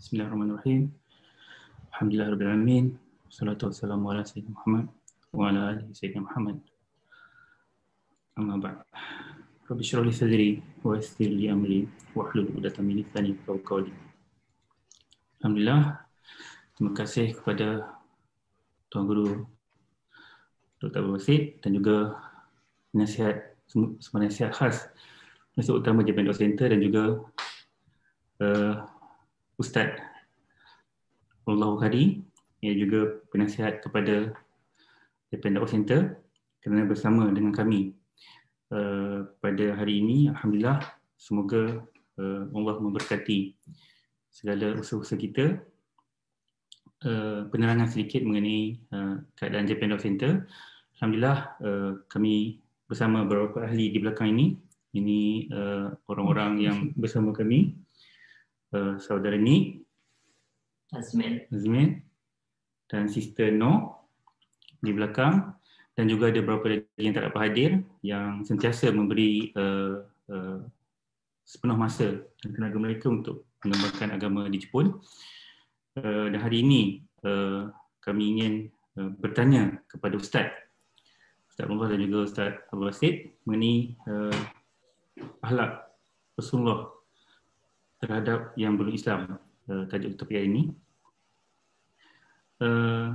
Bismillahirrahmanirrahim. Alhamdulillahirrahmanirrahim. Salatu wassalamu ala Sayyidina Muhammad wa ala alihi Sayyidina Muhammad. Amma ba'd. Rabbi syurah li sadri wa istir li amri wa hlul udata milithani wa qawli. Alhamdulillah. Terima kasih kepada Tuan Guru Dr. Abu Masjid dan juga nasihat, semua nasihat khas Nasihat Utama jabatan Dog Center dan juga uh, Ustaz Allahu Hadi yang juga penasihat kepada Depan Dakwah Center kerana bersama dengan kami uh, pada hari ini Alhamdulillah semoga uh, Allah memberkati segala usaha-usaha kita uh, penerangan sedikit mengenai uh, keadaan Japan Dog Center Alhamdulillah uh, kami bersama beberapa ahli di belakang ini ini uh, orang-orang yang bersama kami uh, saudara ni Azmin. Azmin dan sister No di belakang dan juga ada beberapa lagi yang tak dapat hadir yang sentiasa memberi uh, uh, sepenuh masa dan tenaga mereka untuk mengembangkan agama di Jepun. Uh, dan hari ini uh, kami ingin uh, bertanya kepada Ustaz Ustaz Mubah dan juga Ustaz Abu Basit mengenai uh, ahlak Rasulullah terhadap yang belum Islam eh, tajuk topik hari ini. Eh,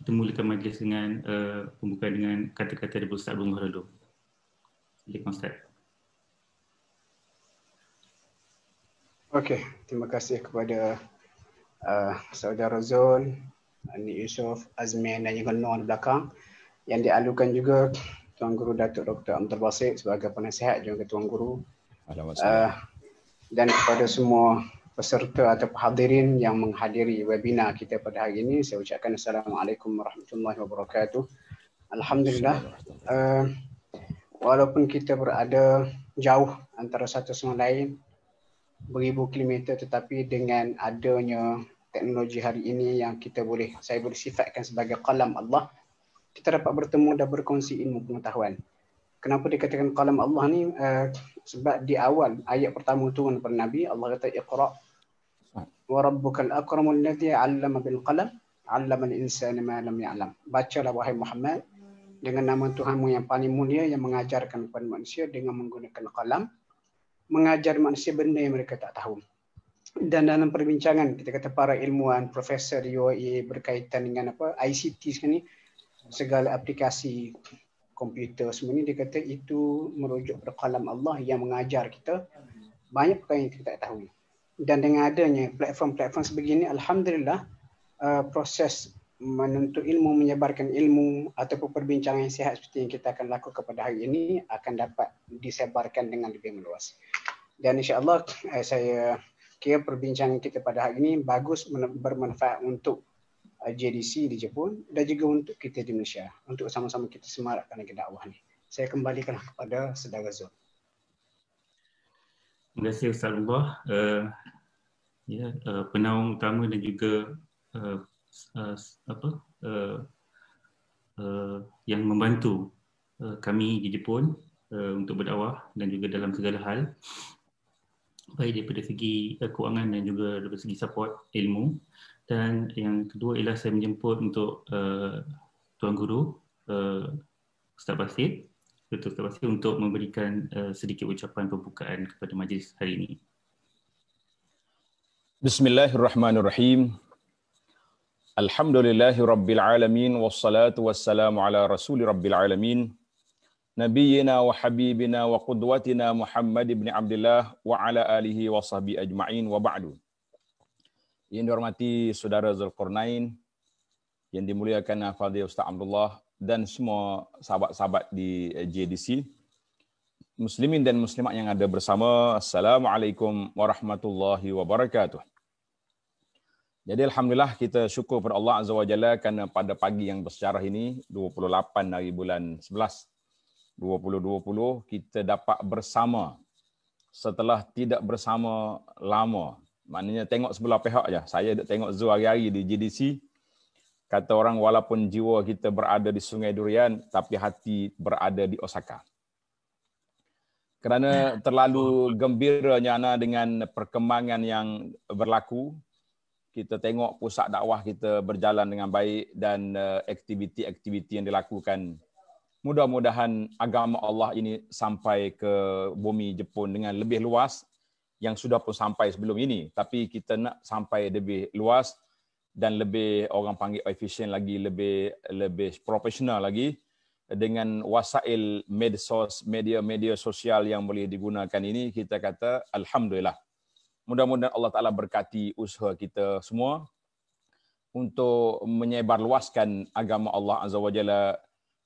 kita mulakan majlis dengan uh, pembukaan dengan kata-kata dari Ustaz Bung Haradu. Silakan Ustaz. Okey, terima kasih kepada uh, Saudara Zul, Ani Yusof, Azmin dan juga Noor di belakang yang dialukan juga Tuan Guru Datuk Dr. Amtar Basit sebagai penasihat juga Tuan Guru Alamak uh, ah, dan kepada semua peserta atau hadirin yang menghadiri webinar kita pada hari ini, saya ucapkan Assalamualaikum Warahmatullahi Wabarakatuh. Alhamdulillah, uh, walaupun kita berada jauh antara satu sama lain, beribu kilometer tetapi dengan adanya teknologi hari ini yang kita boleh, saya boleh sifatkan sebagai kalam Allah, kita dapat bertemu dan berkongsi ilmu pengetahuan kenapa dikatakan kalam Allah ni uh, sebab di awal ayat pertama turun kepada Nabi Allah kata iqra wa rabbukal akramu alladhi 'allama bil qalam 'allama al insana ma lam ya'lam bacalah wahai Muhammad dengan nama Tuhanmu yang paling mulia yang mengajarkan kepada manusia dengan menggunakan kalam mengajar manusia benda yang mereka tak tahu dan dalam perbincangan kita kata para ilmuwan profesor UAE berkaitan dengan apa ICT sekarang ni segala aplikasi komputer semua ni dia kata itu merujuk pada kalam Allah yang mengajar kita banyak perkara yang kita tak tahu dan dengan adanya platform-platform sebegini alhamdulillah uh, proses menuntut ilmu menyebarkan ilmu ataupun perbincangan yang sihat seperti yang kita akan lakukan kepada hari ini akan dapat disebarkan dengan lebih meluas dan insyaallah uh, saya kira perbincangan kita pada hari ini bagus bermanfaat untuk Uh, JDC di Jepun dan juga untuk kita di Malaysia untuk sama-sama kita semarakkan lagi dakwah ni. Saya kembalikan kepada saudara Zul. Terima kasih Ustaz Allah. Uh, ya, uh, penaung utama dan juga uh, uh, apa uh, uh, yang membantu uh, kami di Jepun uh, untuk berdakwah dan juga dalam segala hal baik daripada segi uh, kewangan dan juga daripada segi support ilmu dan yang kedua ialah saya menjemput untuk uh, tuan guru uh, Ustaz Basir betul Ustaz Basir untuk memberikan uh, sedikit ucapan pembukaan kepada majlis hari ini Bismillahirrahmanirrahim Alhamdulillahirabbilalamin wassalatu wassalamu ala rasulirabbilalamin nabiyyina wa habibina wa qudwatina Muhammad ibn Abdullah wa ala alihi wa sahbi ajma'in wa ba'du yang dihormati Saudara Zulkarnain, yang dimuliakan Fadil Ustaz Abdullah dan semua sahabat-sahabat di eh, JDC. Muslimin dan muslimat yang ada bersama, Assalamualaikum warahmatullahi wabarakatuh. Jadi Alhamdulillah kita syukur kepada Allah Azza wa Jalla kerana pada pagi yang bersejarah ini, 28 hari bulan 11, 2020, kita dapat bersama setelah tidak bersama lama Maknanya tengok sebelah pihak je. Saya dah tengok zoo hari-hari di GDC. Kata orang walaupun jiwa kita berada di Sungai Durian, tapi hati berada di Osaka. Kerana terlalu gembira Ana dengan perkembangan yang berlaku, kita tengok pusat dakwah kita berjalan dengan baik dan eh, aktiviti-aktiviti yang dilakukan. Mudah-mudahan agama Allah ini sampai ke bumi Jepun dengan lebih luas yang sudah pun sampai sebelum ini tapi kita nak sampai lebih luas dan lebih orang panggil efisien lagi lebih lebih profesional lagi dengan wasail medsos media-media sosial yang boleh digunakan ini kita kata alhamdulillah mudah-mudahan Allah taala berkati usaha kita semua untuk menyebarluaskan agama Allah azza wajalla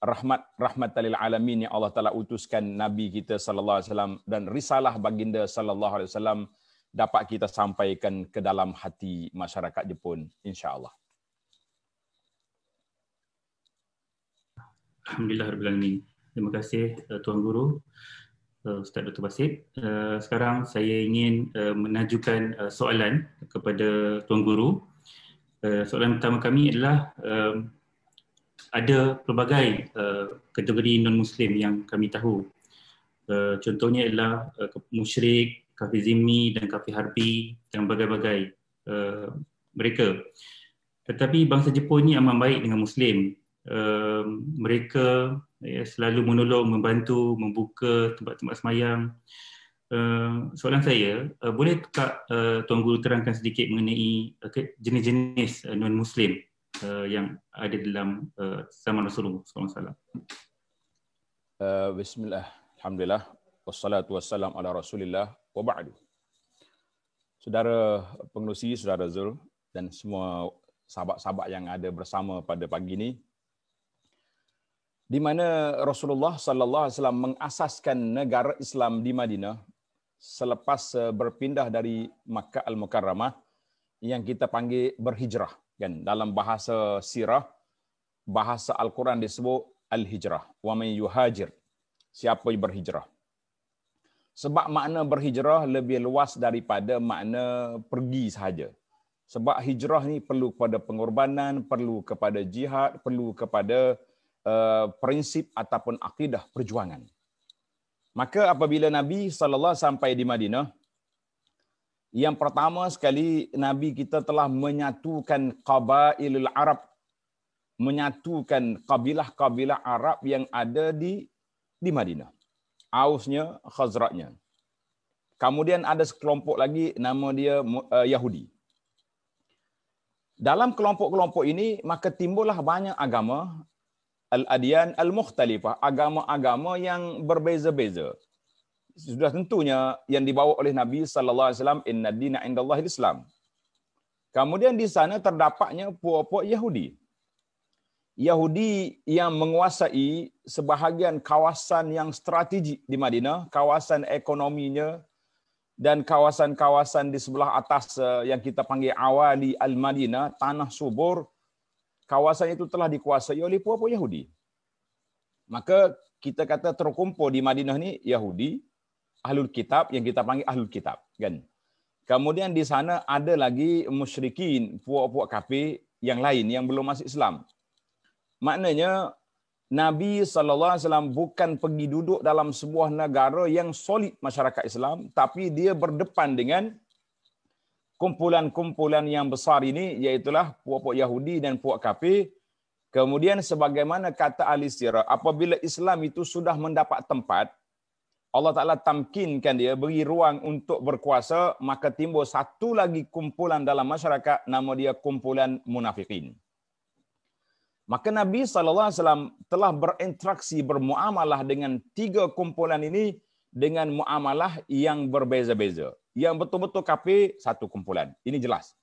rahmat rahmatalil alamin yang Allah Taala utuskan nabi kita sallallahu alaihi wasallam dan risalah baginda sallallahu alaihi wasallam dapat kita sampaikan ke dalam hati masyarakat Jepun insyaallah. Alhamdulillah rabbil alamin. Terima kasih eh, tuan guru eh, Ustaz Dr. Basit. Eh, sekarang saya ingin menajukan soalan kepada tuan guru. Soalan pertama kami adalah ada pelbagai uh, kategori non-Muslim yang kami tahu. Uh, contohnya ialah uh, musyrik, kafir zimmi dan kafir harbi dan bagai-bagai uh, mereka. Tetapi bangsa Jepun ini amat baik dengan Muslim. Uh, mereka uh, selalu menolong, membantu, membuka tempat-tempat semayang. Uh, soalan saya, uh, boleh Kak uh, Tuan Guru terangkan sedikit mengenai uh, jenis-jenis uh, non-Muslim uh, yang ada dalam uh, zaman Rasulullah SAW. Uh, Bismillah, Alhamdulillah, wassalatu wassalam ala Rasulillah wa ba'du. Saudara pengurusi, Saudara Zul dan semua sahabat-sahabat yang ada bersama pada pagi ini, di mana Rasulullah sallallahu alaihi wasallam mengasaskan negara Islam di Madinah selepas uh, berpindah dari Makkah al-Mukarramah yang kita panggil berhijrah kan dalam bahasa sirah bahasa al-Quran disebut al-hijrah wa may yuhajir siapa yang berhijrah sebab makna berhijrah lebih luas daripada makna pergi sahaja sebab hijrah ni perlu kepada pengorbanan perlu kepada jihad perlu kepada uh, prinsip ataupun akidah perjuangan maka apabila nabi sallallahu sampai di Madinah yang pertama sekali Nabi kita telah menyatukan qabailul Arab menyatukan kabilah-kabilah Arab yang ada di di Madinah. Ausnya, Khazraknya. Kemudian ada sekelompok lagi nama dia eh, Yahudi. Dalam kelompok-kelompok ini maka timbullah banyak agama al-adyan al-mukhtalifah, agama-agama yang berbeza-beza sudah tentunya yang dibawa oleh Nabi sallallahu alaihi wasallam inna dina indallahi Islam. Kemudian di sana terdapatnya puak-puak Yahudi. Yahudi yang menguasai sebahagian kawasan yang strategik di Madinah, kawasan ekonominya dan kawasan-kawasan di sebelah atas eh, yang kita panggil Awali Al-Madinah, tanah subur, kawasan itu telah dikuasai oleh puak-puak Yahudi. Maka kita kata terkumpul di Madinah ni Yahudi, ahlul kitab yang kita panggil ahlul kitab kan kemudian di sana ada lagi musyrikin puak-puak kafir yang lain yang belum masuk Islam maknanya Nabi sallallahu alaihi bukan pergi duduk dalam sebuah negara yang solid masyarakat Islam tapi dia berdepan dengan kumpulan-kumpulan yang besar ini iaitu puak-puak Yahudi dan puak kafir kemudian sebagaimana kata Ali sirah apabila Islam itu sudah mendapat tempat Allah Ta'ala tamkinkan dia, beri ruang untuk berkuasa, maka timbul satu lagi kumpulan dalam masyarakat, nama dia kumpulan munafikin. Maka Nabi SAW telah berinteraksi, bermuamalah dengan tiga kumpulan ini dengan muamalah yang berbeza-beza. Yang betul-betul kafir, satu kumpulan. Ini jelas.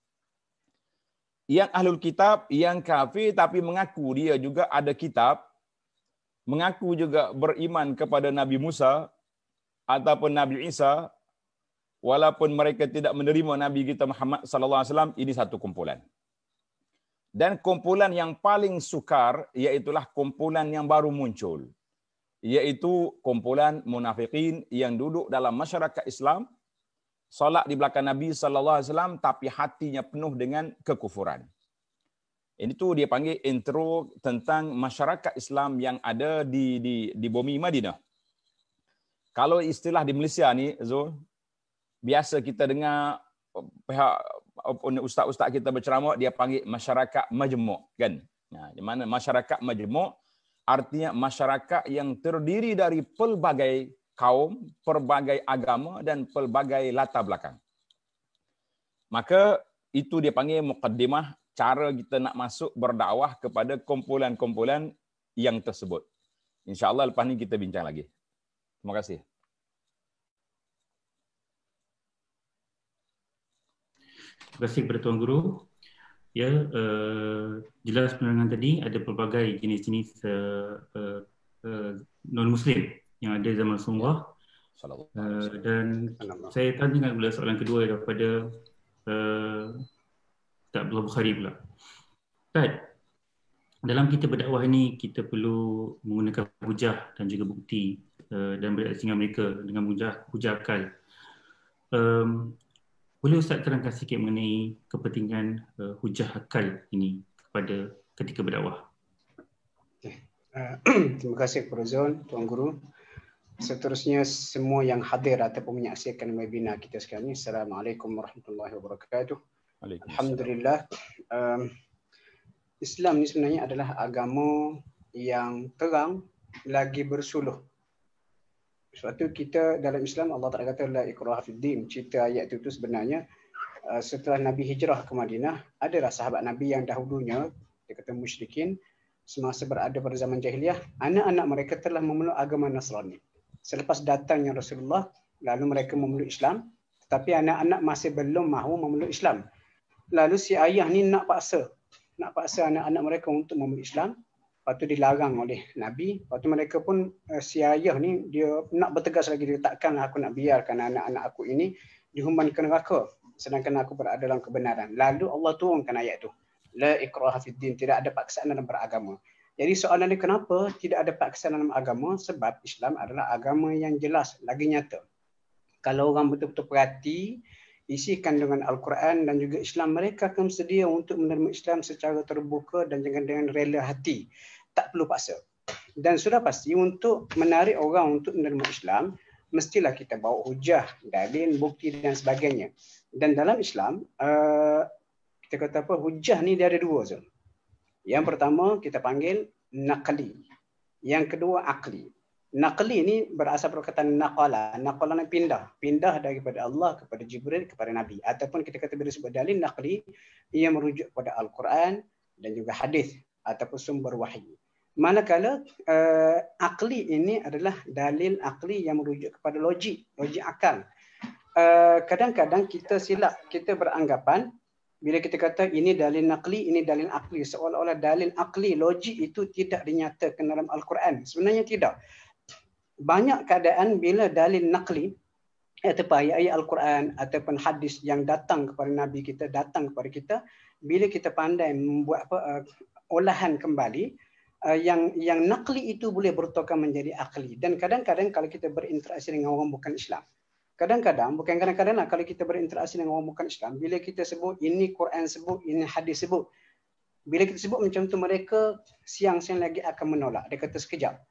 Yang ahlul kitab, yang kafir tapi mengaku dia juga ada kitab, mengaku juga beriman kepada Nabi Musa, ataupun Nabi Isa walaupun mereka tidak menerima Nabi kita Muhammad sallallahu alaihi wasallam ini satu kumpulan. Dan kumpulan yang paling sukar iaitulah kumpulan yang baru muncul iaitu kumpulan munafikin yang duduk dalam masyarakat Islam solat di belakang Nabi sallallahu alaihi wasallam tapi hatinya penuh dengan kekufuran. Ini tu dia panggil intro tentang masyarakat Islam yang ada di di di bumi Madinah kalau istilah di Malaysia ni Zul biasa kita dengar uh, pihak uh, ustaz-ustaz kita berceramah dia panggil masyarakat majmuk kan nah di mana masyarakat majmuk artinya masyarakat yang terdiri dari pelbagai kaum, pelbagai agama dan pelbagai latar belakang. Maka itu dia panggil mukaddimah cara kita nak masuk berdakwah kepada kumpulan-kumpulan yang tersebut. Insya-Allah lepas ni kita bincang lagi. Terima kasih. Terima kasih kepada Tuan Guru. Ya, uh, jelas penerangan tadi ada pelbagai jenis-jenis uh, uh, non-Muslim yang ada zaman Rasulullah. Uh, dan saya tanya pula soalan kedua daripada uh, tak Bukhari pula. Right dalam kita berdakwah ini kita perlu menggunakan hujah dan juga bukti uh, dan berdasarkan mereka dengan hujah hujah akal. Um, boleh Ustaz terangkan sikit mengenai kepentingan uh, hujah akal ini kepada ketika berdakwah? Okay. Uh, eh, terima kasih Prof. Zon, Tuan Guru. Seterusnya semua yang hadir ataupun menyaksikan webinar kita sekarang ini. Assalamualaikum warahmatullahi wabarakatuh. Alhamdulillah. Um, Islam ni sebenarnya adalah agama yang terang lagi bersuluh. Sebab tu kita dalam Islam Allah Taala kata la ikraha fid din. Cerita ayat tu tu sebenarnya uh, setelah Nabi hijrah ke Madinah, ada adalah sahabat Nabi yang dahulunya dia kata musyrikin semasa berada pada zaman jahiliah, anak-anak mereka telah memeluk agama Nasrani. Selepas datangnya Rasulullah, lalu mereka memeluk Islam, tetapi anak-anak masih belum mahu memeluk Islam. Lalu si ayah ni nak paksa nak paksa anak-anak mereka untuk memeluk Islam. Lepas tu dilarang oleh Nabi. Lepas tu mereka pun uh, si ayah ni dia nak bertegas lagi dia takkanlah aku nak biarkan anak-anak aku ini dihuman ke neraka sedangkan aku berada dalam kebenaran. Lalu Allah turunkan ayat tu. La ikraha fid tidak ada paksaan dalam beragama. Jadi soalan dia kenapa tidak ada paksaan dalam agama? Sebab Islam adalah agama yang jelas, lagi nyata. Kalau orang betul-betul perhati, isikan dengan Al-Quran dan juga Islam mereka akan sedia untuk menerima Islam secara terbuka dan dengan dengan rela hati tak perlu paksa dan sudah pasti untuk menarik orang untuk menerima Islam mestilah kita bawa hujah dalil bukti dan sebagainya dan dalam Islam eh, kita kata apa hujah ni dia ada dua Zul. yang pertama kita panggil naqli yang kedua akli Naqli ni berasal perkataan naqala. Naqala ni pindah. Pindah daripada Allah kepada Jibril kepada Nabi. Ataupun kita kata bila sebut dalil naqli, ia merujuk kepada Al-Quran dan juga hadis ataupun sumber wahyu. Manakala uh, eh, akli ini adalah dalil akli yang merujuk kepada logik, logik akal. Uh, kadang-kadang kita silap, kita beranggapan bila kita kata ini dalil naqli, ini dalil akli. Seolah-olah dalil akli, logik itu tidak dinyatakan dalam Al-Quran. Sebenarnya tidak banyak keadaan bila dalil naqli ataupun eh, ayat-ayat al-Quran ataupun hadis yang datang kepada nabi kita datang kepada kita bila kita pandai membuat apa uh, olahan kembali uh, yang yang naqli itu boleh bertukar menjadi akli dan kadang-kadang kalau kita berinteraksi dengan orang bukan Islam kadang-kadang bukan kadang-kadang lah, kalau kita berinteraksi dengan orang bukan Islam bila kita sebut ini Quran sebut ini hadis sebut bila kita sebut macam tu mereka siang-siang lagi akan menolak dia kata sekejap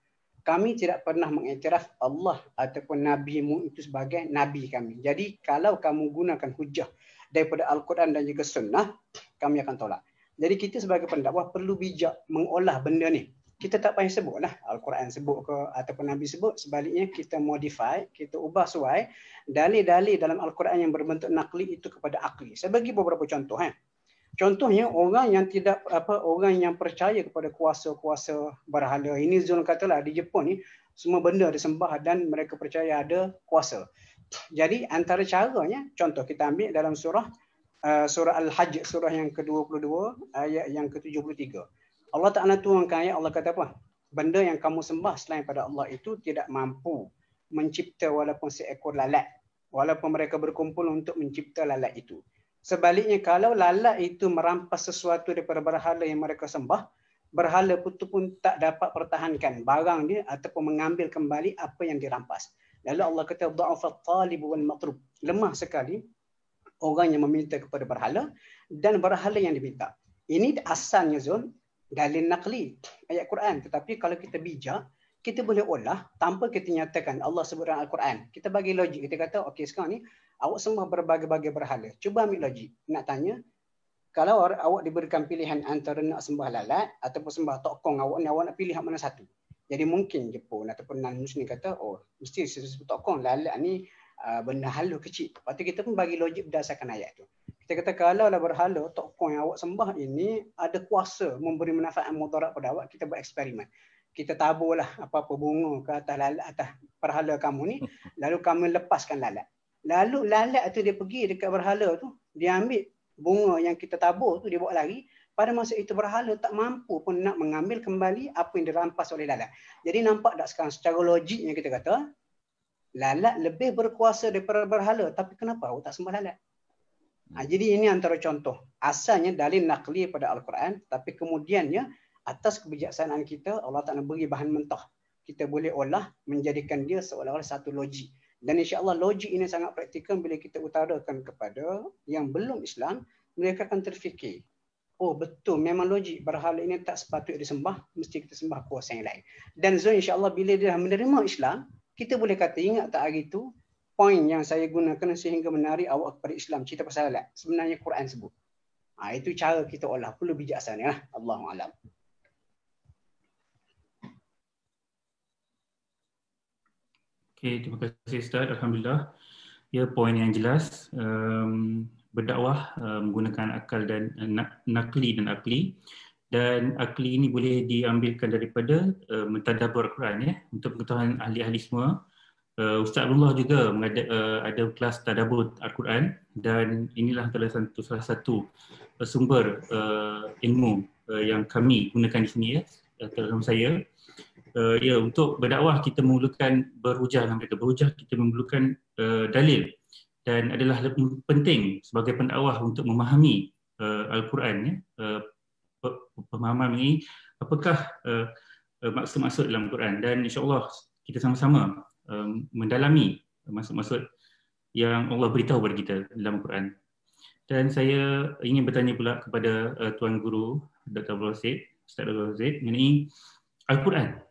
kami tidak pernah mengiktiraf Allah ataupun Nabi mu itu sebagai Nabi kami. Jadi kalau kamu gunakan hujah daripada Al-Quran dan juga Sunnah, kami akan tolak. Jadi kita sebagai pendakwa perlu bijak mengolah benda ni. Kita tak payah sebut lah Al-Quran sebut ke ataupun Nabi sebut. Sebaliknya kita modify, kita ubah suai dalil-dalil dalam Al-Quran yang berbentuk nakli itu kepada akli. Saya bagi beberapa contoh. Eh. Contohnya orang yang tidak apa orang yang percaya kepada kuasa-kuasa berhala. Ini Zul katalah di Jepun ni semua benda disembah dan mereka percaya ada kuasa. Jadi antara caranya contoh kita ambil dalam surah uh, surah Al-Hajj surah yang ke-22 ayat yang ke-73. Allah Taala tuangkan ayat Allah kata apa? Benda yang kamu sembah selain pada Allah itu tidak mampu mencipta walaupun seekor lalat. Walaupun mereka berkumpul untuk mencipta lalat itu. Sebaliknya kalau lalat itu merampas sesuatu daripada berhala yang mereka sembah, berhala itu pun tak dapat pertahankan barang dia ataupun mengambil kembali apa yang dirampas. Lalu Allah kata dha'afa talib wal matrub. Lemah sekali orang yang meminta kepada berhala dan berhala yang diminta. Ini asalnya zon dalil naqli ayat Quran tetapi kalau kita bijak kita boleh olah tanpa kita nyatakan Allah sebut dalam Al-Quran. Kita bagi logik kita kata okey sekarang ni awak sembah berbagai-bagai berhala. Cuba ambil logik. Nak tanya, kalau awak diberikan pilihan antara nak sembah lalat ataupun sembah tokong awak ni, awak nak pilih mana satu? Jadi mungkin Jepun ataupun non muslim kata, oh mesti sesuatu tokong lalat ni uh, benda halus kecil. Lepas kita pun bagi logik berdasarkan ayat tu. Kita kata kalau lah berhala, tokong yang awak sembah ini ada kuasa memberi manfaat mudarat pada awak, kita buat eksperimen kita taburlah apa-apa bunga ke atas lalat atas perhala kamu ni lalu kamu lepaskan lalat Lalu lalat tu dia pergi dekat berhala tu, dia ambil bunga yang kita tabur tu dia bawa lagi Pada masa itu berhala tak mampu pun nak mengambil kembali apa yang dirampas oleh lalat. Jadi nampak tak sekarang secara logiknya kita kata lalat lebih berkuasa daripada berhala. Tapi kenapa awak tak sembah lalat? Ha, hmm. jadi ini antara contoh. Asalnya dalil nakli pada Al-Quran. Tapi kemudiannya atas kebijaksanaan kita Allah tak nak beri bahan mentah. Kita boleh olah menjadikan dia seolah-olah satu logik. Dan insya Allah logik ini sangat praktikal bila kita utarakan kepada yang belum Islam, mereka akan terfikir. Oh betul, memang logik berhala ini tak sepatutnya disembah, mesti kita sembah kuasa yang lain. Dan Zul Allah bila dia dah menerima Islam, kita boleh kata ingat tak hari itu, poin yang saya gunakan sehingga menarik awak kepada Islam, cerita pasal alat, sebenarnya Quran sebut. Ha, itu cara kita olah, perlu bijaksana lah, Allahu'alam. Okay, terima kasih Ustaz. Alhamdulillah. Ya, poin yang jelas. Um, berdakwah um, menggunakan akal dan uh, nakli dan akli. Dan akli ini boleh diambilkan daripada uh, mentadabur Quran. Ya. Untuk pengetahuan ahli-ahli semua, uh, Ustaz Abdullah juga mengada, uh, ada kelas tadabur Al-Quran dan inilah salah satu, salah satu uh, sumber uh, ilmu uh, yang kami gunakan di sini ya, uh, saya uh, ya untuk berdakwah kita memerlukan berhujah dengan mereka berhujah kita memerlukan uh, dalil dan adalah penting sebagai pendakwah untuk memahami uh, al-Quran ya uh, pemahaman ini apakah uh, maksud-maksud dalam quran dan insyaallah kita sama-sama uh, mendalami maksud-maksud yang Allah beritahu kepada kita dalam quran dan saya ingin bertanya pula kepada uh, tuan guru Dr. Abdul Ustaz Abdul Aziz mengenai Al-Quran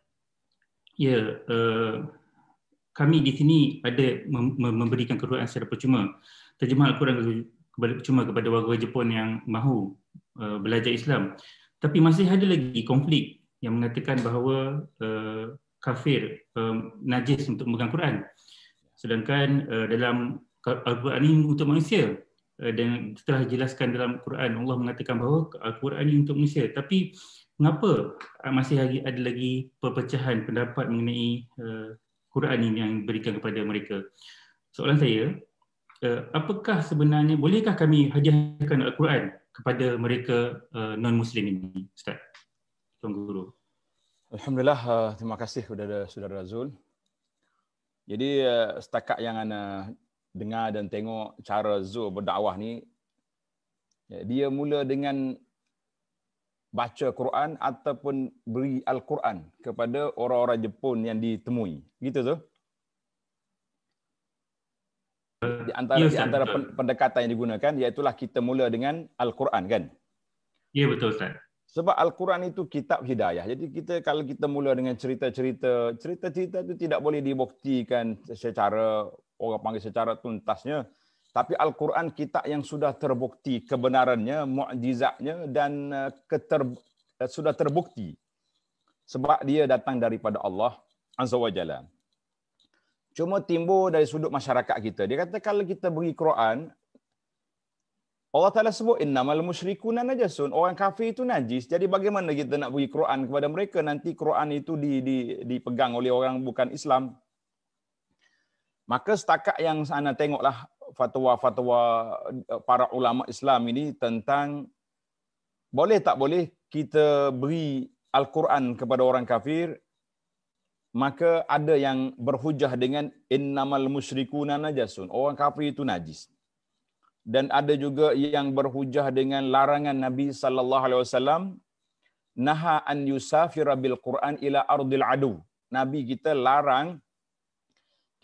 Ya, eh, kami di sini ada memberikan keruan secara percuma. Terjemah Al-Quran kepada percuma kepada warga Jepun yang mahu eh, belajar Islam. Tapi masih ada lagi konflik yang mengatakan bahawa eh, kafir najis untuk memegang Quran. Sedangkan dalam Al-Quran ini untuk manusia dan setelah dijelaskan dalam Quran Allah mengatakan bahawa Al-Quran ini untuk manusia tapi mengapa uh, masih lagi ada lagi perpecahan pendapat mengenai uh, Quran ini yang diberikan kepada mereka. Soalan saya, uh, apakah sebenarnya bolehkah kami hadiahkan Al-Quran kepada mereka uh, non-muslim ini, Ustaz? Tuan Guru. Alhamdulillah, uh, terima kasih kepada Saudara Razul. Jadi uh, setakat yang ana dengar dan tengok cara Zul berdakwah ni ya, dia mula dengan baca Quran ataupun beri Al-Quran kepada orang-orang Jepun yang ditemui. Gitu tu. Di antara ya, di antara betul. pendekatan yang digunakan iaitu kita mula dengan Al-Quran kan? Ya betul Ustaz. Sebab Al-Quran itu kitab hidayah. Jadi kita kalau kita mula dengan cerita-cerita, cerita-cerita itu tidak boleh dibuktikan secara orang panggil secara tuntasnya. Tapi Al-Quran kita yang sudah terbukti kebenarannya, mu'jizatnya dan eh, keter, eh, sudah terbukti. Sebab dia datang daripada Allah Azza wa Jalla. Cuma timbul dari sudut masyarakat kita. Dia kata kalau kita beri Quran, Allah Ta'ala sebut, innamal musyrikuna najasun. Orang kafir itu najis. Jadi bagaimana kita nak beri Quran kepada mereka? Nanti Quran itu di, di, dipegang oleh orang bukan Islam. Maka setakat yang sana tengoklah fatwa-fatwa eh, para ulama Islam ini tentang boleh tak boleh kita beri Al-Quran kepada orang kafir maka ada yang berhujah dengan innamal musyrikuna najasun orang kafir itu najis dan ada juga yang berhujah dengan larangan Nabi sallallahu alaihi wasallam naha an yusafira bil Quran ila ardil adu nabi kita larang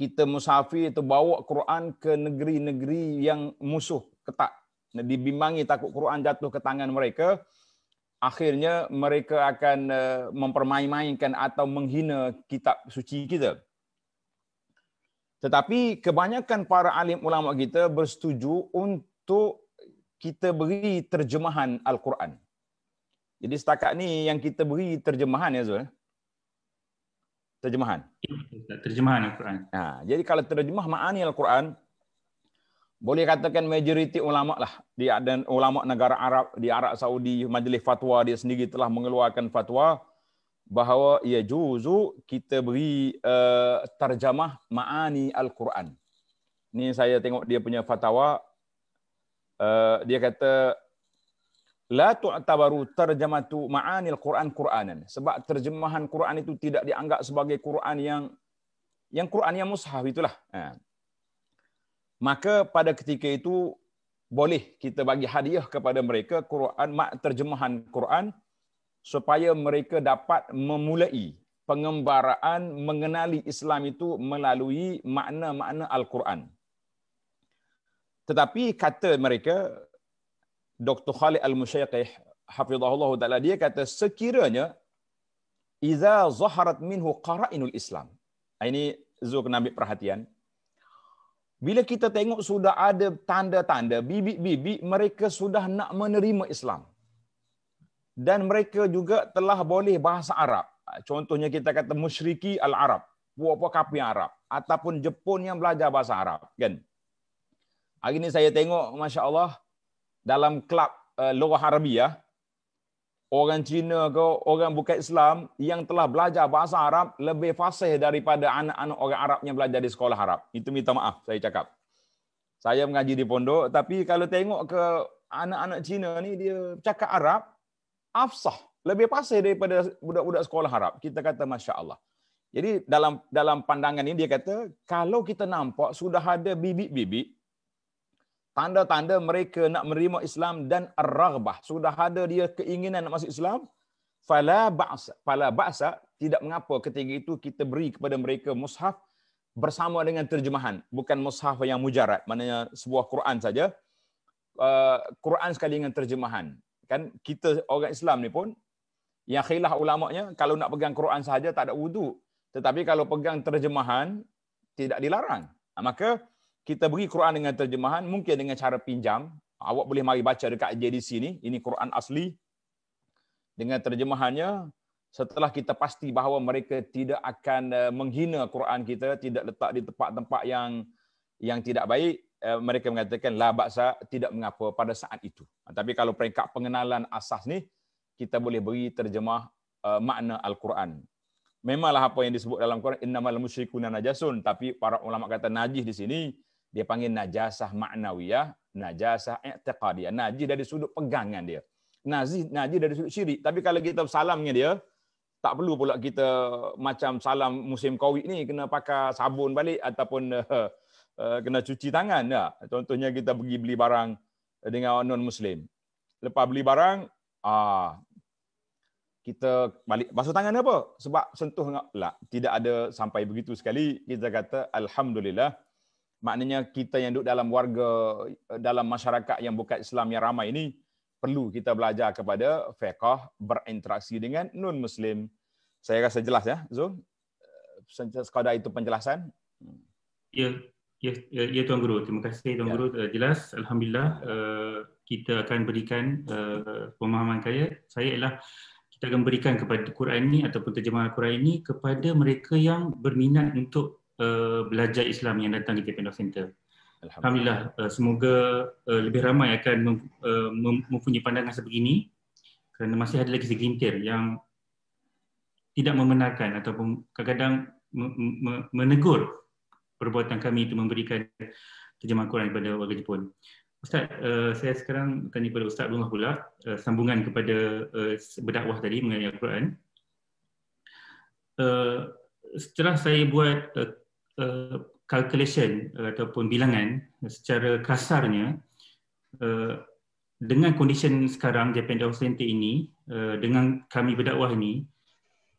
kita musafir itu bawa Quran ke negeri-negeri yang musuh ketak. Dibimbangi takut Quran jatuh ke tangan mereka, akhirnya mereka akan eh, mempermain-mainkan atau menghina kitab suci kita. Tetapi kebanyakan para alim ulama kita bersetuju untuk kita beri terjemahan Al-Quran. Jadi setakat ni yang kita beri terjemahan ya Zul. Eh? terjemahan. Ya, terjemahan Al-Quran. Nah, ha, jadi kalau terjemah makna Al-Quran boleh katakan majoriti ulama lah di dan ulama negara Arab di Arab Saudi majlis fatwa dia sendiri telah mengeluarkan fatwa bahawa ia juzu kita beri uh, terjemah maani al-Quran. Ni saya tengok dia punya fatwa uh, dia kata la tu'tabaru tarjamatu ma'ani al-Quran Quranan sebab terjemahan Quran itu tidak dianggap sebagai Quran yang yang Quran yang mushaf itulah ha. maka pada ketika itu boleh kita bagi hadiah kepada mereka Quran mak terjemahan Quran supaya mereka dapat memulai pengembaraan mengenali Islam itu melalui makna-makna Al-Quran. Tetapi kata mereka, Dr. Khalid Al-Mushayqih hafizahullah taala dia kata sekiranya iza zaharat minhu qara'inul Islam. Ah, ini Zul kena ambil perhatian. Bila kita tengok sudah ada tanda-tanda bibik-bibik mereka sudah nak menerima Islam. Dan mereka juga telah boleh bahasa Arab. Ah, contohnya kita kata musyriki al-Arab. Puak-puak kapi Arab. Ataupun Jepun yang belajar bahasa Arab. Kan? Hari ini saya tengok, Masya Allah, dalam kelab uh, eh, Loroh Arabiah ya. orang Cina ke orang bukan Islam yang telah belajar bahasa Arab lebih fasih daripada anak-anak orang Arab yang belajar di sekolah Arab. Itu minta maaf saya cakap. Saya mengaji di pondok tapi kalau tengok ke anak-anak Cina ni dia cakap Arab afsah lebih fasih daripada budak-budak sekolah Arab. Kita kata masya-Allah. Jadi dalam dalam pandangan ini dia kata kalau kita nampak sudah ada bibit-bibit tanda-tanda mereka nak menerima Islam dan ar-raghbah sudah ada dia keinginan nak masuk Islam fala ba'sa fala ba'sa tidak mengapa ketika itu kita beri kepada mereka mushaf bersama dengan terjemahan bukan mushaf yang mujarad maknanya sebuah Quran saja uh, Quran sekali dengan terjemahan kan kita orang Islam ni pun yang khilaf ulamaknya kalau nak pegang Quran saja tak ada wuduk tetapi kalau pegang terjemahan tidak dilarang ha, maka kita beri Quran dengan terjemahan mungkin dengan cara pinjam awak boleh mari baca dekat JDC ni ini Quran asli dengan terjemahannya setelah kita pasti bahawa mereka tidak akan eh, menghina Quran kita tidak letak di tempat-tempat yang yang tidak baik eh, mereka mengatakan la baksa tidak mengapa pada saat itu ah, tapi kalau peringkat pengenalan asas ni kita boleh beri terjemah eh, makna al-Quran memanglah apa yang disebut dalam Quran innamal musyriquna najasun tapi para ulama kata najis di sini dia panggil najasah maknawiyah, najasah i'tiqadiyah. Najis dari sudut pegangan dia. Najis, najis dari sudut syirik. Tapi kalau kita salamnya dia, tak perlu pula kita macam salam musim COVID ni, kena pakai sabun balik ataupun uh, uh, kena cuci tangan. Ya. Contohnya kita pergi beli barang dengan orang non-Muslim. Lepas beli barang, ah, kita balik basuh tangan apa? Sebab sentuh enggak? Lah, tidak ada sampai begitu sekali. Kita kata, Alhamdulillah, maknanya kita yang duduk dalam warga eh, dalam masyarakat yang bukan Islam yang ramai ini perlu kita belajar kepada fiqh berinteraksi dengan non muslim. Saya rasa jelas ya, Zul. Eh, sekadar itu penjelasan. Ya, ya, ya, ya Tuan Guru. Terima kasih Tuan ya. Guru. Eh, jelas, alhamdulillah kita akan berikan pemahaman kaya. Saya ialah kita akan berikan kepada Quran ini ataupun terjemahan Quran ini kepada mereka yang berminat untuk Eh, belajar Islam yang datang ke Pendok Center. Alhamdulillah, Alhamdulillah uh, semoga uh, lebih ramai akan mem, uh, mem, mempunyai pandangan sebegini kerana masih ada lagi segintir yang tidak membenarkan ataupun kadang-kadang menegur perbuatan kami itu memberikan terjemahan Quran kepada warga Jepun. Ustaz, uh, saya sekarang tanya kepada Ustaz Abdullah pula uh, sambungan kepada uh, berdakwah tadi mengenai Al-Quran. Uh, setelah saya buat uh, Eh, calculation uh, ataupun bilangan secara kasarnya uh, dengan kondisi sekarang Japan Dow Center ini uh, dengan kami berdakwah ini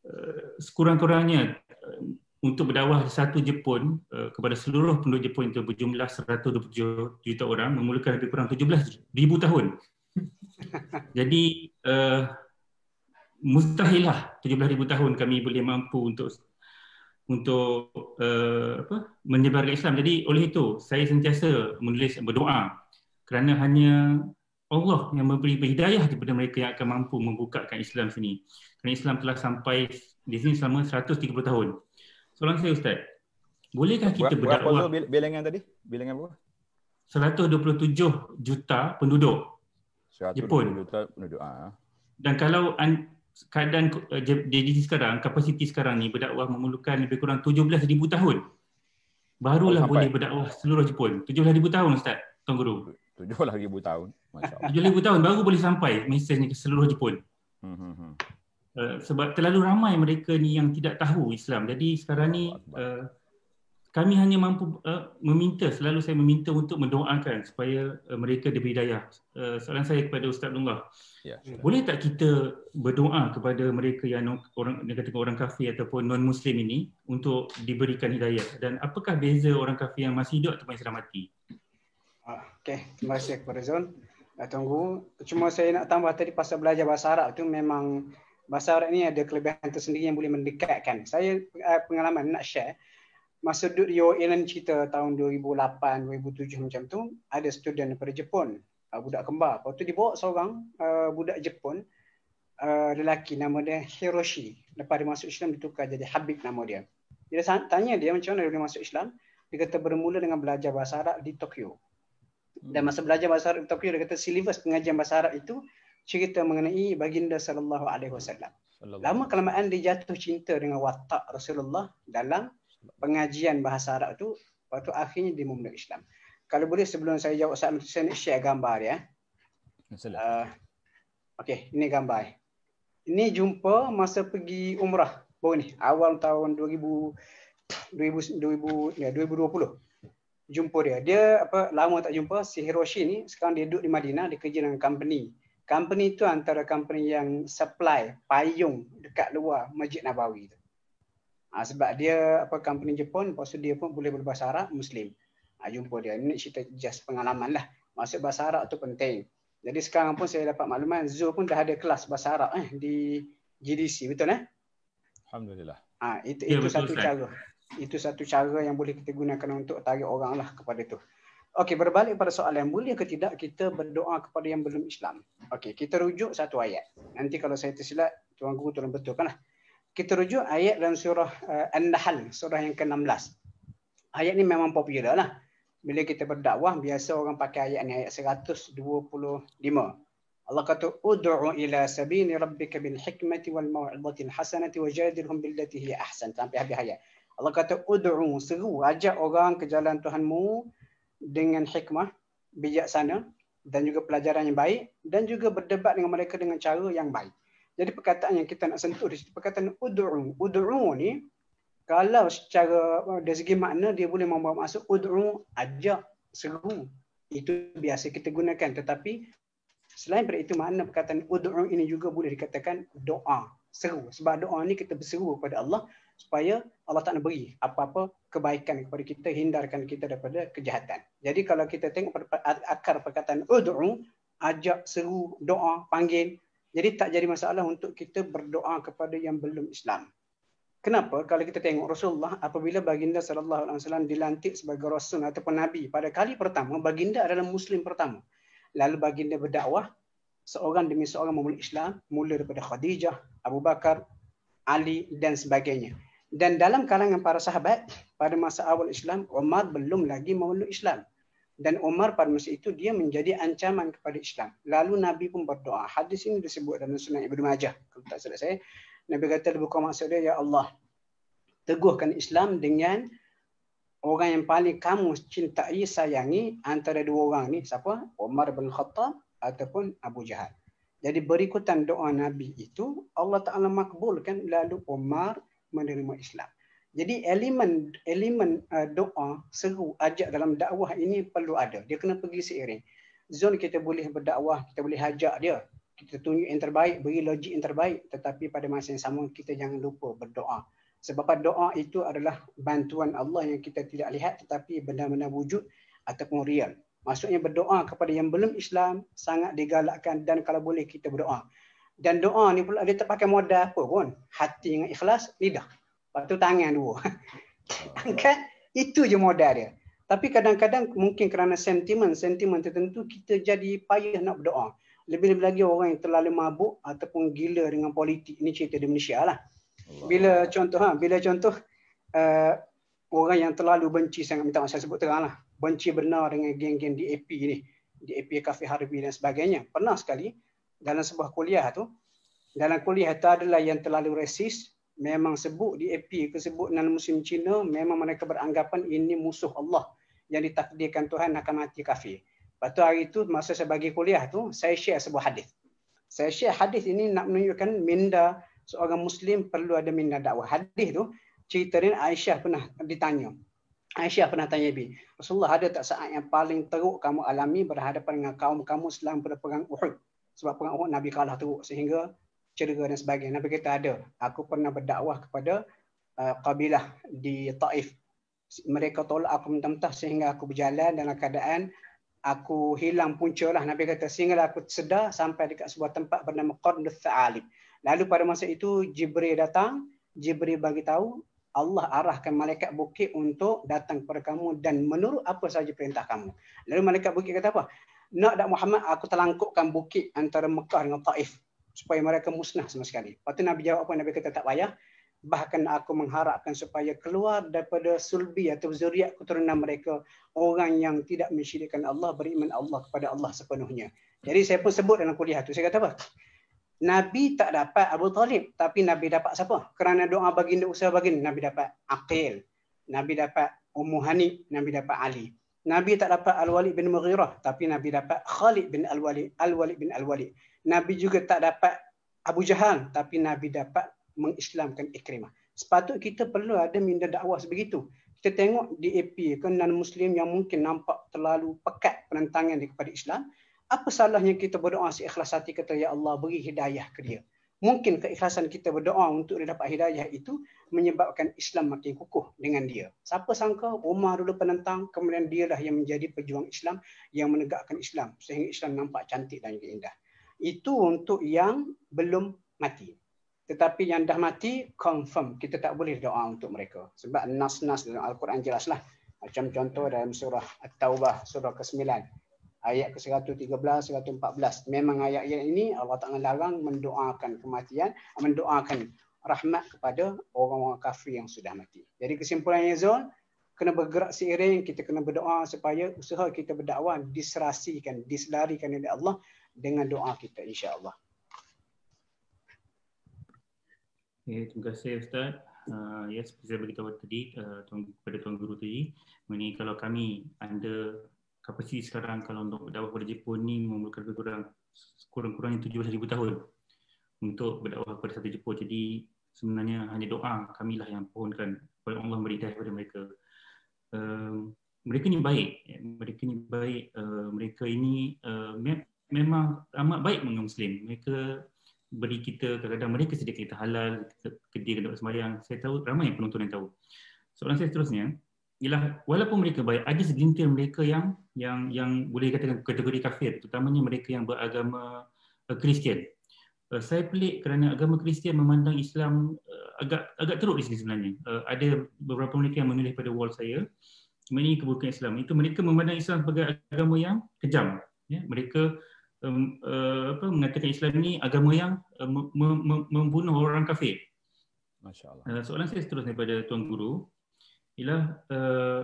uh, sekurang-kurangnya uh, untuk berdakwah satu Jepun uh, kepada seluruh penduduk Jepun itu berjumlah 127 juta orang memulakan lebih kurang 17 ribu tahun. Jadi uh, mustahillah 17 ribu tahun kami boleh mampu untuk untuk uh, apa menyebarkan Islam. Jadi oleh itu saya sentiasa menulis berdoa kerana hanya Allah yang memberi hidayah kepada mereka yang akan mampu membukakan Islam sini. Kerana Islam telah sampai di sini selama 130 tahun. Soalan saya Ustaz, bolehkah kita berdakwah? Berapa bil- bilangan tadi? Bilangan berapa? 127 juta penduduk. 127 Jepun. juta penduduk. Ha. Dan kalau keadaan eh, diri sekarang, kapasiti sekarang ni berdakwah memerlukan lebih kurang 17,000 tahun. Barulah boleh berdakwah seluruh Jepun. 17,000 tahun Ustaz, Tuan Guru. 17,000 tahun. Masya 17,000 tahun baru boleh sampai mesej ni ke seluruh Jepun. Uh, sebab terlalu ramai mereka ni yang tidak tahu Islam. Jadi sekarang ni uh, kami hanya mampu uh, meminta selalu saya meminta untuk mendoakan supaya uh, mereka diberi daya. Uh, eh, soalan saya kepada Ustaz Nurullah. Ya. Boleh tak kita berdoa kepada mereka yang orang yang kata orang kafir ataupun non muslim ini untuk diberikan hidayah dan apakah beza orang kafir yang masih hidup ataupun yang sudah mati? Ah, okey, terima kasih kepada Zon. Dah tunggu. Cuma saya nak tambah tadi pasal belajar bahasa Arab tu memang bahasa Arab ni ada kelebihan tersendiri yang boleh mendekatkan. Saya pengalaman nak share masa duduk di UN cerita tahun 2008 2007 macam tu ada student daripada Jepun uh, budak kembar lepas tu dibawa seorang uh, budak Jepun uh, lelaki nama dia Hiroshi lepas dia masuk Islam ditukar jadi Habib nama dia dia tanya dia macam mana dia masuk Islam dia kata bermula dengan belajar bahasa Arab di Tokyo dan hmm. masa belajar bahasa Arab di Tokyo dia kata silibus pengajian bahasa Arab itu cerita mengenai baginda sallallahu alaihi wasallam lama kelamaan dia jatuh cinta dengan watak Rasulullah dalam pengajian bahasa Arab tu waktu akhirnya dia memeluk Islam. Kalau boleh sebelum saya jawab soalan tu saya nak share gambar ya. Masalah. Uh, Okey, ini gambar. Ini jumpa masa pergi umrah. Baru ni, awal tahun 2000, 2000, ya, 2020. Jumpa dia. Dia apa lama tak jumpa si Hiroshi ni. Sekarang dia duduk di Madinah, dia kerja dengan company. Company tu antara company yang supply payung dekat luar Masjid Nabawi tu uh, sebab dia apa company Jepun lepas tu dia pun boleh berbahasa Arab Muslim uh, jumpa dia ini cerita just pengalaman lah maksud bahasa Arab tu penting jadi sekarang pun saya dapat makluman Zul pun dah ada kelas bahasa Arab eh, di GDC betul eh? Alhamdulillah ha, itu, ya, itu betul, satu saya. cara itu satu cara yang boleh kita gunakan untuk tarik orang lah kepada tu Okey, berbalik pada soalan yang mulia ke tidak, kita berdoa kepada yang belum Islam. Okey, kita rujuk satu ayat. Nanti kalau saya tersilap, Tuan Guru tolong betulkan lah kita rujuk ayat dalam surah uh, An-Nahl surah yang ke-16. Ayat ni memang popular lah. Bila kita berdakwah biasa orang pakai ayat ni ayat 125. Allah kata ud'u ila sabili rabbika bil hikmati wal mau'izatil hasanati wajadilhum billati hi ahsan sampai habis ayat. Allah kata ud'u seru ajak orang ke jalan Tuhanmu dengan hikmah bijaksana dan juga pelajaran yang baik dan juga berdebat dengan mereka dengan cara yang baik. Jadi perkataan yang kita nak sentuh di situ perkataan ud'u. Ud'u ni kalau secara eh, dari segi makna dia boleh membawa masuk ud'u ajak seru. Itu biasa kita gunakan tetapi selain daripada itu makna perkataan ud'u ini juga boleh dikatakan doa, seru. Sebab doa ni kita berseru kepada Allah supaya Allah Taala beri apa-apa kebaikan kepada kita, hindarkan kita daripada kejahatan. Jadi kalau kita tengok akar perkataan ud'u ajak seru doa panggil jadi tak jadi masalah untuk kita berdoa kepada yang belum Islam. Kenapa? Kalau kita tengok Rasulullah apabila baginda sallallahu alaihi wasallam dilantik sebagai rasul ataupun nabi pada kali pertama baginda adalah muslim pertama. Lalu baginda berdakwah seorang demi seorang memeluk Islam mula daripada Khadijah, Abu Bakar, Ali dan sebagainya. Dan dalam kalangan para sahabat pada masa awal Islam Umar belum lagi memeluk Islam dan Umar pada masa itu dia menjadi ancaman kepada Islam. Lalu Nabi pun berdoa. Hadis ini disebut dalam sunnah Ibn Majah. Kalau tak salah saya. Nabi kata terbuka maksud dia, Ya Allah, teguhkan Islam dengan orang yang paling kamu cintai, sayangi antara dua orang ni. Siapa? Umar bin Khattab ataupun Abu Jahal. Jadi berikutan doa Nabi itu, Allah Ta'ala makbulkan lalu Umar menerima Islam. Jadi elemen elemen uh, doa, seru, ajak dalam dakwah ini perlu ada. Dia kena pergi seiring. Zon kita boleh berdakwah, kita boleh ajak dia. Kita tunjuk yang terbaik, beri logik yang terbaik. Tetapi pada masa yang sama, kita jangan lupa berdoa. Sebab doa itu adalah bantuan Allah yang kita tidak lihat tetapi benar-benar wujud ataupun real. Maksudnya berdoa kepada yang belum Islam sangat digalakkan dan kalau boleh kita berdoa. Dan doa ni pula dia tak pakai modal apa pun. Hati dengan ikhlas, lidah. Lepas tu tangan dua. Ah, Angkat, itu je modal dia. Tapi kadang-kadang mungkin kerana sentimen, sentimen tertentu kita jadi payah nak berdoa. Lebih-lebih lagi orang yang terlalu mabuk ataupun gila dengan politik. Ini cerita di Malaysia lah. Bila contoh, ha, bila contoh uh, orang yang terlalu benci sangat, minta saya sebut terang lah. Benci benar dengan geng-geng DAP ni. DAP Cafe Harbi dan sebagainya. Pernah sekali dalam sebuah kuliah tu, dalam kuliah tu adalah yang terlalu resis memang sebut di AP ke sebut dalam musim Cina memang mereka beranggapan ini musuh Allah yang ditakdirkan Tuhan akan mati kafir. Lepas tu hari tu masa saya bagi kuliah tu saya share sebuah hadis. Saya share hadis ini nak menunjukkan minda seorang muslim perlu ada minda dakwah. Hadis tu ceritanya Aisyah pernah ditanya. Aisyah pernah tanya Nabi, Rasulullah ada tak saat yang paling teruk kamu alami berhadapan dengan kaum kamu selama pada perang Uhud? Sebab perang Uhud Nabi kalah teruk sehingga Cerita dan sebagainya. Nabi kata ada. Aku pernah berdakwah kepada uh, kabilah di Taif. Mereka tolak aku mentah-mentah sehingga aku berjalan dalam keadaan aku hilang punca lah. Nabi kata sehingga aku sedar sampai dekat sebuah tempat bernama Qarn Tha'alib. Lalu pada masa itu Jibril datang. Jibril bagi tahu Allah arahkan malaikat bukit untuk datang kepada kamu dan menurut apa sahaja perintah kamu. Lalu malaikat bukit kata apa? Nak dak Muhammad aku telangkupkan bukit antara Mekah dengan Taif supaya mereka musnah sama sekali. Lepas tu Nabi jawab apa? Nabi kata tak payah. Bahkan aku mengharapkan supaya keluar daripada sulbi atau zuriat keturunan mereka. Orang yang tidak mensyirikan Allah, beriman Allah kepada Allah sepenuhnya. Jadi saya pun sebut dalam kuliah tu. Saya kata apa? Nabi tak dapat Abu Talib. Tapi Nabi dapat siapa? Kerana doa baginda usaha baginda. Nabi dapat Aqil. Nabi dapat Ummu Hanif. Nabi dapat Ali. Nabi tak dapat Al-Walid bin Mughirah. Tapi Nabi dapat Khalid bin Al-Walid. Al-Walid bin Al-Walid. Nabi juga tak dapat Abu Jahal tapi Nabi dapat mengislamkan Ikrimah. Sepatut kita perlu ada minda dakwah sebegitu. Kita tengok di AP ke non muslim yang mungkin nampak terlalu pekat penentangan kepada Islam, apa salahnya kita berdoa seikhlas hati kata ya Allah beri hidayah ke dia. Mungkin keikhlasan kita berdoa untuk dia dapat hidayah itu menyebabkan Islam makin kukuh dengan dia. Siapa sangka Umar dulu penentang, kemudian dialah yang menjadi pejuang Islam yang menegakkan Islam sehingga Islam nampak cantik dan indah. Itu untuk yang belum mati. Tetapi yang dah mati, confirm. Kita tak boleh doa untuk mereka. Sebab nas-nas dalam Al-Quran jelaslah. Macam contoh dalam surah At-Tawbah, surah ke-9. Ayat ke-113, 114. Memang ayat-ayat ini Allah tak melarang mendoakan kematian, mendoakan rahmat kepada orang-orang kafir yang sudah mati. Jadi kesimpulannya Zul, kena bergerak seiring, kita kena berdoa supaya usaha kita berdakwah diserasikan, diselarikan oleh Allah dengan doa kita insyaAllah. Okay, terima kasih Ustaz. Uh, ya, seperti saya beritahu tadi uh, kepada Tuan Guru tadi, ini kalau kami ada kapasiti sekarang kalau untuk berdakwah pada Jepun ni memerlukan lebih kurang kurang-kurangnya ribu tahun untuk berdakwah pada satu Jepun. Jadi sebenarnya hanya doa kami lah yang pohonkan kepada Allah beri daya kepada mereka. Um, mereka ni baik. Mereka ni baik. Uh, mereka ini uh, memang amat baik mengenai Muslim. Mereka beri kita, kadang-kadang mereka sediakan kita halal, kedai kedai sembahyang. Saya tahu ramai yang penonton yang tahu. Soalan saya seterusnya, ialah walaupun mereka baik, ada segintir mereka yang yang yang boleh dikatakan kategori kafir, terutamanya mereka yang beragama eh, Kristian. Eh, saya pelik kerana agama Kristian memandang Islam eh, agak agak teruk di sini sebenarnya. ada beberapa mereka yang menulis pada wall saya, ini keburukan Islam. Itu mereka memandang Islam sebagai agama yang kejam. Ya. mereka uh, apa mengatakan Islam ni agama yang uh, membunuh orang kafir. Masya-Allah. Uh, soalan saya seterusnya kepada tuan guru ialah uh,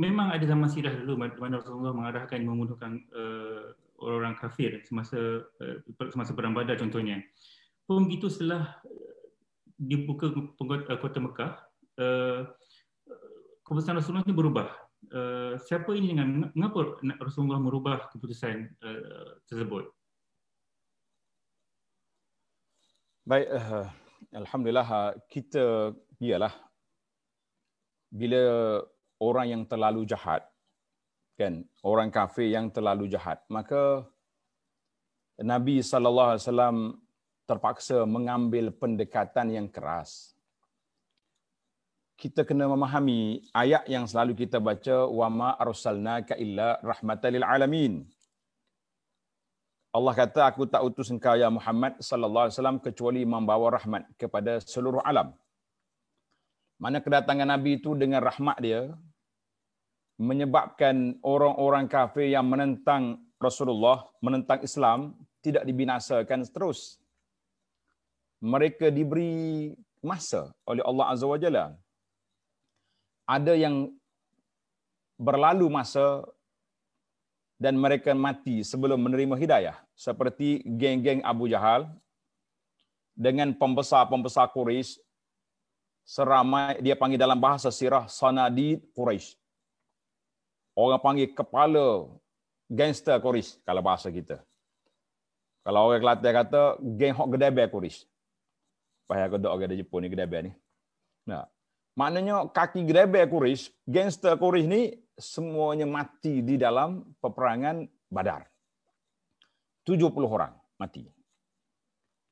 memang ada zaman sirah dulu mana Rasulullah mengarahkan membunuhkan uh, orang-orang kafir semasa uh, semasa perang Badar contohnya. Pun begitu setelah dibuka kota Mekah, uh, keputusan Rasulullah ini berubah. Eh, siapa ini dengan nak Rasulullah merubah keputusan uh, tersebut? Baik, uh, Alhamdulillah kita biarlah bila orang yang terlalu jahat kan orang kafir yang terlalu jahat maka Nabi sallallahu alaihi wasallam terpaksa mengambil pendekatan yang keras kita kena memahami ayat yang selalu kita baca wama arsalnaka illa rahmatan lil alamin. Allah kata aku tak utus engkau ya Muhammad sallallahu alaihi wasallam kecuali membawa rahmat kepada seluruh alam. Mana kedatangan nabi itu dengan rahmat dia menyebabkan orang-orang kafir yang menentang Rasulullah, menentang Islam tidak dibinasakan terus. Mereka diberi masa oleh Allah Azza wa Jalla ada yang berlalu masa dan mereka mati sebelum menerima hidayah seperti geng-geng Abu Jahal dengan pembesar-pembesar Quraisy seramai dia panggil dalam bahasa sirah sanadid Quraisy orang panggil kepala gangster Quraisy kalau bahasa kita kalau orang Kelantan kata geng hok gedebe Quraisy payah kedok orang Jepun ni gedebe ni nah Maknanya kaki grebe Quraisy, gangster Quraisy ni semuanya mati di dalam peperangan Badar. 70 orang mati.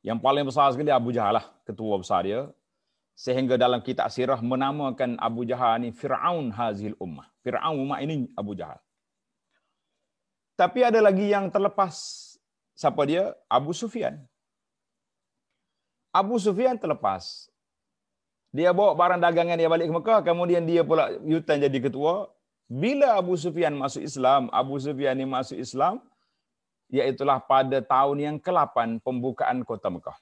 Yang paling besar sekali Abu Jahal lah, ketua besar dia. Sehingga dalam kitab sirah menamakan Abu Jahal ni Fir'aun Hazil Ummah. Fir'aun Ummah ini Abu Jahal. Tapi ada lagi yang terlepas. Siapa dia? Abu Sufyan. Abu Sufyan terlepas dia bawa barang dagangan dia balik ke Mekah kemudian dia pula yutan jadi ketua bila Abu Sufyan masuk Islam Abu Sufyan ini masuk Islam iaitulah pada tahun yang ke-8 pembukaan kota Mekah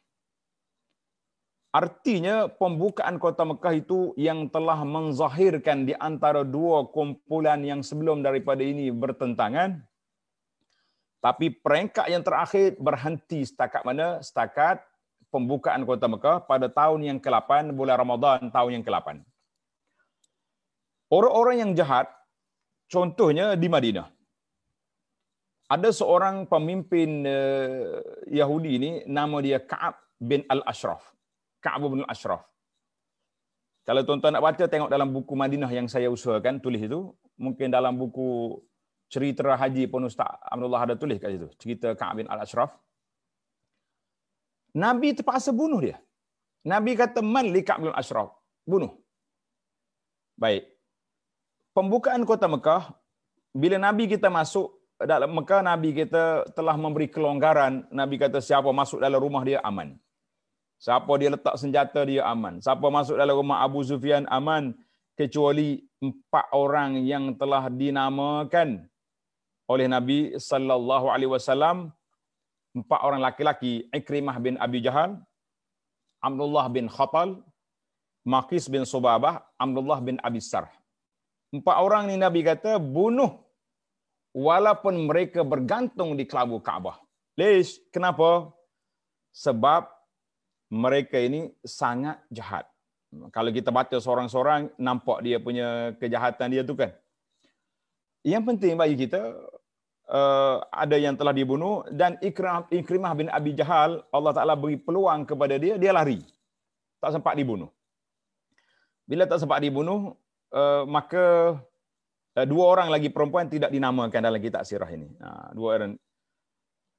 Artinya pembukaan kota Mekah itu yang telah menzahirkan di antara dua kumpulan yang sebelum daripada ini bertentangan. Tapi peringkat yang terakhir berhenti setakat mana? Setakat pembukaan kota Mekah pada tahun yang ke-8 bulan Ramadan tahun yang ke-8. Orang-orang yang jahat contohnya di Madinah. Ada seorang pemimpin eh, Yahudi ini nama dia Ka'ab bin Al-Ashraf. Ka'ab bin Al-Ashraf. Kalau tuan-tuan nak baca tengok dalam buku Madinah yang saya usahakan tulis itu, mungkin dalam buku cerita haji pun Ustaz Abdullah ada tulis kat situ. Cerita Ka'ab bin Al-Ashraf. Nabi terpaksa bunuh dia. Nabi kata man likab bin Ashraf, bunuh. Baik. Pembukaan kota Mekah bila Nabi kita masuk dalam Mekah Nabi kita telah memberi kelonggaran. Nabi kata siapa masuk dalam rumah dia aman. Siapa dia letak senjata dia aman. Siapa masuk dalam rumah Abu Sufyan aman kecuali empat orang yang telah dinamakan oleh Nabi sallallahu alaihi wasallam empat orang laki-laki Ikrimah bin Abi Jahal, Abdullah bin Khatal, Maqis bin Subabah, Abdullah bin Abi Sarh. Empat orang ni Nabi kata bunuh walaupun mereka bergantung di kelabu Kaabah. Leis, kenapa? Sebab mereka ini sangat jahat. Kalau kita baca seorang-seorang, nampak dia punya kejahatan dia tu kan. Yang penting bagi kita, uh, ada yang telah dibunuh dan Ikrimah, Ikrimah bin Abi Jahal Allah Taala beri peluang kepada dia dia lari tak sempat dibunuh bila tak sempat dibunuh uh, maka uh, dua orang lagi perempuan tidak dinamakan dalam kitab sirah ini uh, dua orang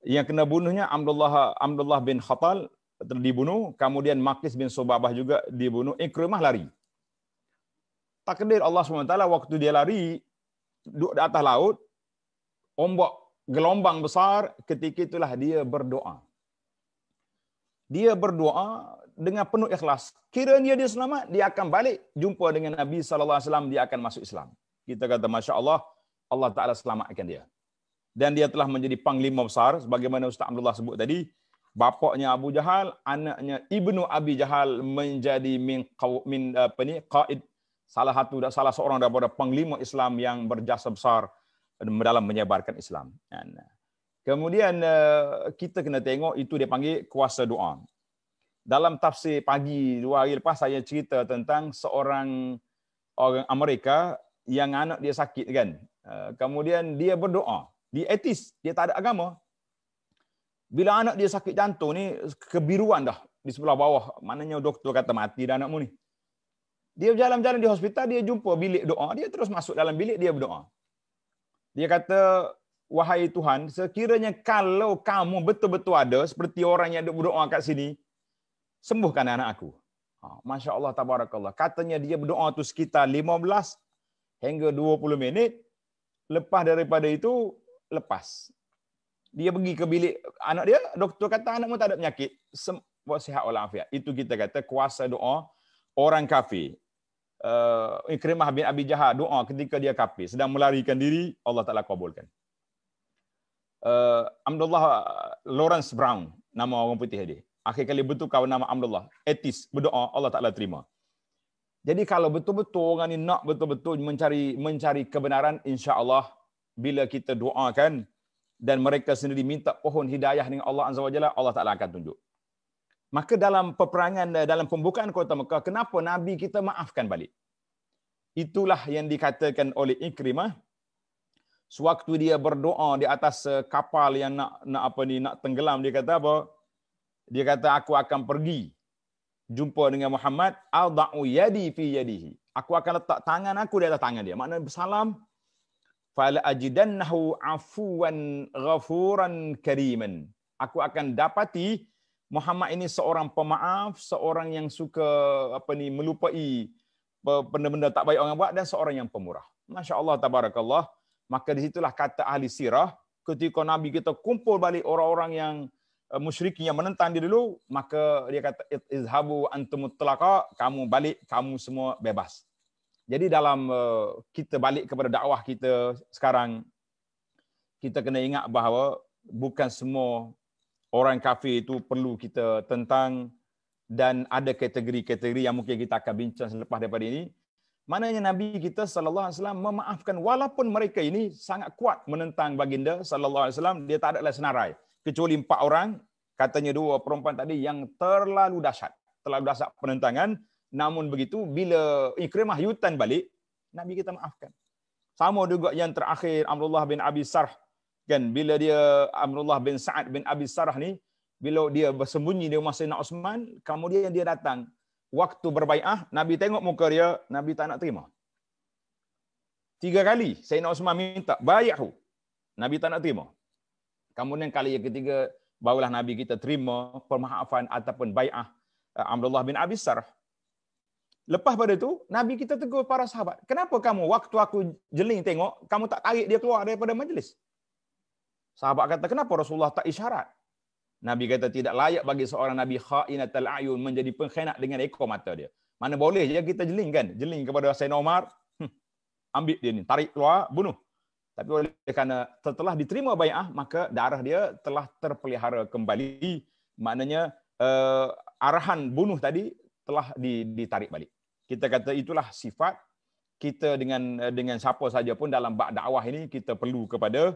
yang kena bunuhnya Abdullah Abdullah bin Khatal dibunuh kemudian Makis bin Subabah juga dibunuh Ikrimah lari takdir Allah SWT waktu dia lari di atas laut ombak gelombang besar ketika itulah dia berdoa. Dia berdoa dengan penuh ikhlas. Kiranya dia selamat, dia akan balik jumpa dengan Nabi sallallahu alaihi wasallam, dia akan masuk Islam. Kita kata masya-Allah, Allah Taala selamatkan dia. Dan dia telah menjadi panglima besar sebagaimana Ustaz Abdullah sebut tadi, bapaknya Abu Jahal, anaknya Ibnu Abi Jahal menjadi min, min apa ni qaid salah satu salah seorang daripada panglima Islam yang berjasa besar dalam menyebarkan Islam. Eh, kemudian eh, kita kena tengok itu dia panggil kuasa doa. Dalam tafsir pagi dua hari lepas saya cerita tentang seorang orang Amerika yang anak dia sakit kan. Eh, kemudian dia berdoa. Dia etis, dia tak ada agama. Bila anak dia sakit jantung ni kebiruan dah di sebelah bawah. Maknanya doktor kata mati dah anakmu ni. Dia jalan-jalan di hospital, dia jumpa bilik doa, dia terus masuk dalam bilik dia berdoa. Dia kata, wahai Tuhan, sekiranya kalau kamu betul-betul ada, seperti orang yang berdoa kat sini, sembuhkan anak aku. Ha, Masya Allah, tabarakallah. Katanya dia berdoa tu sekitar 15 hingga 20 minit. Lepas daripada itu, lepas. Dia pergi ke bilik anak dia, doktor kata anakmu tak ada penyakit. Sem- buat sihat walafiat. Itu kita kata kuasa doa orang kafir uh, eh, Ikrimah eh, bin Abi Jahal doa ketika dia kafir sedang melarikan diri Allah Taala kabulkan. Uh, Abdullah Lawrence Brown nama orang putih dia. Akhir kali betul kau nama Abdullah. Etis berdoa Allah Taala terima. Jadi kalau betul-betul orang ni nak betul-betul mencari mencari kebenaran insya-Allah bila kita doakan dan mereka sendiri minta pohon hidayah dengan Allah Azza wa Jalla Allah Taala akan tunjuk. Maka dalam peperangan eh, dalam pembukaan kota Mekah, kenapa Nabi kita maafkan balik? Itulah yang dikatakan oleh Ikrimah. Sewaktu dia berdoa di atas eh, kapal yang nak nak apa ni nak tenggelam dia kata apa? Dia kata aku akan pergi jumpa dengan Muhammad al-da'u yadi fi yadihi. Aku akan letak tangan aku di atas tangan dia. Maknanya bersalam fala ajidannahu afuwan ghafuran kariman. Aku akan dapati Muhammad ini seorang pemaaf, seorang yang suka apa ni melupai benda-benda tak baik orang buat dan seorang yang pemurah. Masya Allah tabarakallah. Maka di situlah kata ahli sirah ketika Nabi kita kumpul balik orang-orang yang eh, musyrik yang menentang dia dulu, maka dia kata izhabu antum kamu balik, kamu semua bebas. Jadi dalam eh, kita balik kepada dakwah kita sekarang kita kena ingat bahawa bukan semua orang kafir itu perlu kita tentang dan ada kategori-kategori yang mungkin kita akan bincang selepas daripada ini. Maknanya Nabi kita sallallahu alaihi wasallam memaafkan walaupun mereka ini sangat kuat menentang baginda sallallahu alaihi wasallam dia tak ada lah senarai kecuali empat orang katanya dua perempuan tadi yang terlalu dahsyat terlalu dahsyat penentangan namun begitu bila Ikrimah Yutan balik Nabi kita maafkan sama juga yang terakhir Abdullah bin Abi Sarh kan bila dia Amrullah bin Sa'ad bin Abi Sarah ni bila dia bersembunyi di rumah Sayyidina Osman kemudian dia datang waktu berbaiah Nabi tengok muka dia Nabi tak nak terima tiga kali Sayyidina Osman minta bayahu Nabi tak nak terima kemudian kali yang ketiga barulah Nabi kita terima permaafan ataupun bayah eh, Amrullah bin Abi Sarah Lepas pada tu, Nabi kita tegur para sahabat. Kenapa kamu waktu aku jeling tengok, kamu tak tarik dia keluar daripada majlis? Sahabat kata, kenapa Rasulullah tak isyarat? Nabi kata, tidak layak bagi seorang Nabi khainat ayun menjadi pengkhianat dengan ekor mata dia. Mana boleh je kita jeling kan? Jeling kepada Hassan Omar, hm, ambil dia ni, tarik keluar, bunuh. Tapi oleh kerana setelah diterima bayah, maka darah dia telah terpelihara kembali. Maknanya, uh, arahan bunuh tadi telah ditarik balik. Kita kata itulah sifat kita dengan dengan siapa saja pun dalam bak dakwah ini kita perlu kepada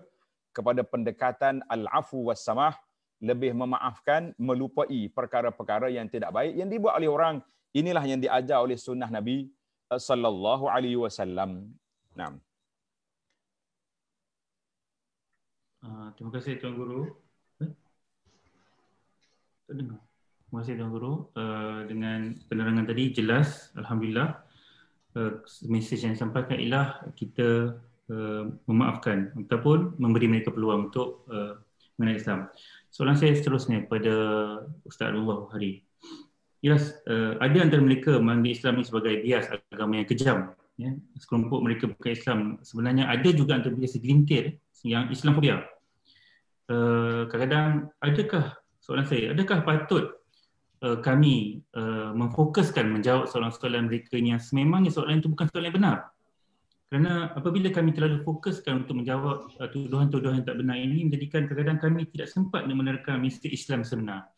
kepada pendekatan al-afu was-samah lebih memaafkan melupai perkara-perkara yang tidak baik yang dibuat oleh orang inilah yang diajar oleh sunnah nabi eh, sallallahu alaihi wasallam. Naam. Ah, terima kasih tuan guru. Eh? Terima kasih tuan guru eh, dengan penerangan tadi jelas alhamdulillah. Mesej yang disampaikan ialah kita Eh, memaafkan ataupun memberi mereka peluang untuk uh, Islam. Soalan saya seterusnya kepada Ustaz Abdullah Hari. Ialah eh, ada antara mereka menganggap Islam ini sebagai bias agama yang kejam. Ya? Sekelompok mereka bukan Islam. Sebenarnya ada juga antara mereka segelintir yang Islamophobia. Uh, kadang-kadang adakah soalan saya, adakah patut kami memfokuskan menjawab soalan-soalan mereka yang sememangnya soalan itu bukan soalan yang benar kerana apabila kami terlalu fokuskan untuk menjawab uh, tuduhan-tuduhan yang tak benar ini menjadikan kadang-kadang kami tidak sempat menerka misteri Islam sebenar.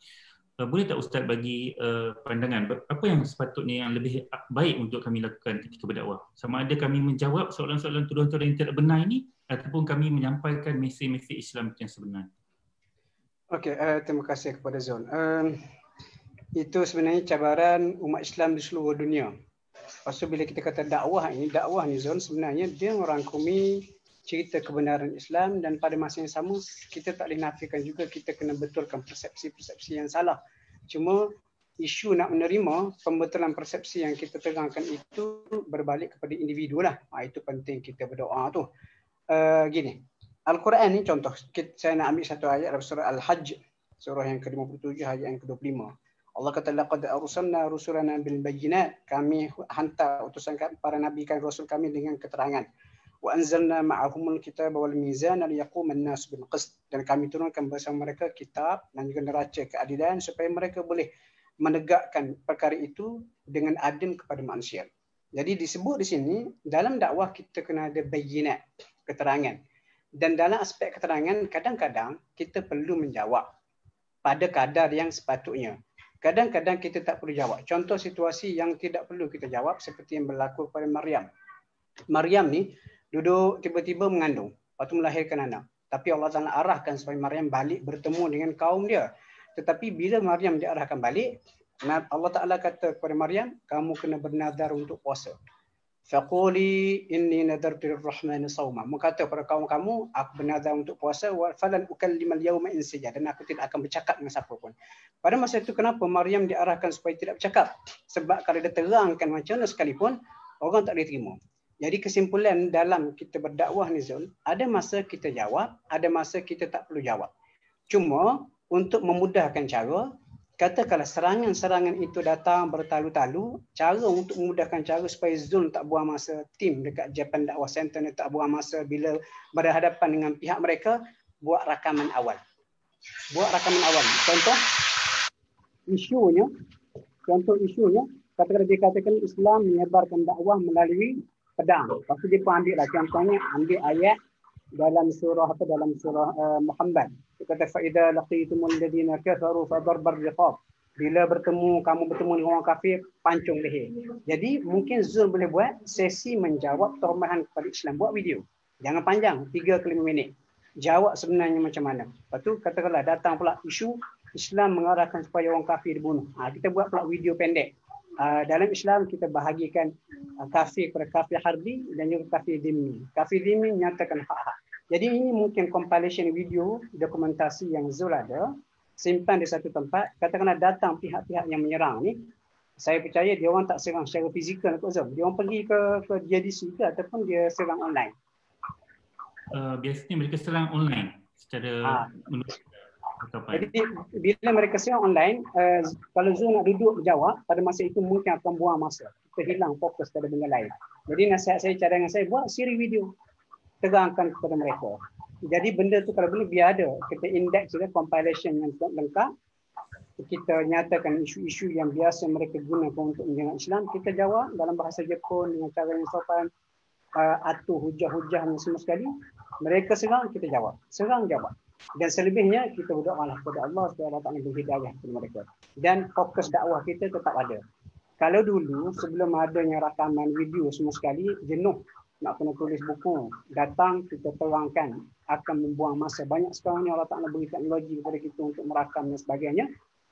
Uh, boleh tak Ustaz bagi uh, pandangan apa yang sepatutnya yang lebih baik untuk kami lakukan ketika berdakwah? Sama ada kami menjawab soalan-soalan tuduhan-tuduhan yang tidak benar ini ataupun kami menyampaikan misteri-misteri Islam yang sebenar. Okey, uh, terima kasih kepada Zon. Uh, itu sebenarnya cabaran umat Islam di seluruh dunia. Lepas tu bila kita kata dakwah ini, dakwah ni Zon sebenarnya dia merangkumi cerita kebenaran Islam dan pada masa yang sama kita tak boleh nafikan juga kita kena betulkan persepsi-persepsi yang salah. Cuma isu nak menerima pembetulan persepsi yang kita terangkan itu berbalik kepada individu lah. Ha, itu penting kita berdoa tu. Uh, gini, Al-Quran ni contoh. saya nak ambil satu ayat dari surah Al-Hajj. Surah yang ke-57, ayat yang ke-25. Allah kata laqad arsalna rusulana bil bayyinat kami hantar utusan kami, para nabi kami rasul kami dengan keterangan wa anzalna ma'ahum al-kitab wal mizan liyaqum an-nas bil qist dan kami turunkan bersama mereka kitab dan juga neraca keadilan supaya mereka boleh menegakkan perkara itu dengan adil kepada manusia. Jadi disebut di sini dalam dakwah kita kena ada bayyinat, keterangan. Dan dalam aspek keterangan kadang-kadang kita perlu menjawab pada kadar yang sepatutnya. Kadang-kadang kita tak perlu jawab. Contoh situasi yang tidak perlu kita jawab seperti yang berlaku pada Maryam. Maryam ni duduk tiba-tiba mengandung. Lepas melahirkan anak. Tapi Allah Taala arahkan supaya Maryam balik bertemu dengan kaum dia. Tetapi bila Maryam diarahkan balik, Allah Taala kata kepada Maryam, kamu kena bernadar untuk puasa faquli inni nadartu lirrahmani sawma maka kata kepada kaum kamu aku bernazar untuk puasa wa falan ukallimal yawma insiya dan aku tidak akan bercakap dengan siapa pun pada masa itu kenapa Maryam diarahkan supaya tidak bercakap sebab kalau dia terangkan macam mana sekalipun orang tak boleh terima jadi kesimpulan dalam kita berdakwah ni Zul, ada masa kita jawab, ada masa kita tak perlu jawab. Cuma untuk memudahkan cara, Kata kalau serangan-serangan itu datang bertalu-talu, cara untuk memudahkan cara supaya Zul tak buang masa tim dekat Japan Dakwah Center ni tak buang masa bila berhadapan dengan pihak mereka, buat rakaman awal. Buat rakaman awal. Contoh, isunya, contoh isunya, katakanlah dia katakan Islam menyebarkan dakwah melalui pedang. Lepas tu dia pun ambil lah, contohnya ambil ayat dalam surah atau dalam surah uh, Muhammad. Dia kata faida laqitum alladziina kafaru fa darbar riqab. Bila bertemu kamu bertemu dengan orang kafir, pancung leher. Jadi mungkin zoom boleh buat sesi menjawab tormahan kepada Islam buat video. Jangan panjang, 3 ke 5 minit. Jawab sebenarnya macam mana. Lepas tu katakanlah datang pula isu Islam mengarahkan supaya orang kafir dibunuh. Ha, kita buat pula video pendek. Uh, dalam Islam kita bahagikan uh, kafir kepada kafir harbi dan juga kafir dimi. Kafir dimi nyatakan hak-hak. Jadi ini mungkin compilation video dokumentasi yang Zul ada simpan di satu tempat. Katakanlah datang pihak-pihak yang menyerang ni, saya percaya dia orang tak serang secara fizikal kot Zul. Dia orang pergi ke ke dia di juga ataupun dia serang online. Uh, biasanya mereka serang online secara ha. Jadi bila mereka serang online, uh, kalau Zul nak duduk jawab, pada masa itu mungkin akan buang masa. Kita hilang fokus pada benda lain. Jadi nasihat saya, cara cadangan saya buat siri video terangkan kepada mereka. Jadi benda tu kalau boleh biar ada kita index dia compilation yang lengkap kita nyatakan isu-isu yang biasa mereka guna untuk menjaga Islam kita jawab dalam bahasa Jepun dengan cara yang sopan uh, atu hujah-hujah dan semua sekali mereka serang kita jawab serang jawab dan selebihnya kita berdoa kepada Allah supaya Allah Ta'ala berhidayah kepada mereka dan fokus dakwah kita tetap ada kalau dulu sebelum adanya rakaman video semua sekali jenuh nak kena tulis buku, datang kita terangkan akan membuang masa banyak sekarang ni Allah Ta'ala beri teknologi kepada kita untuk merakam dan sebagainya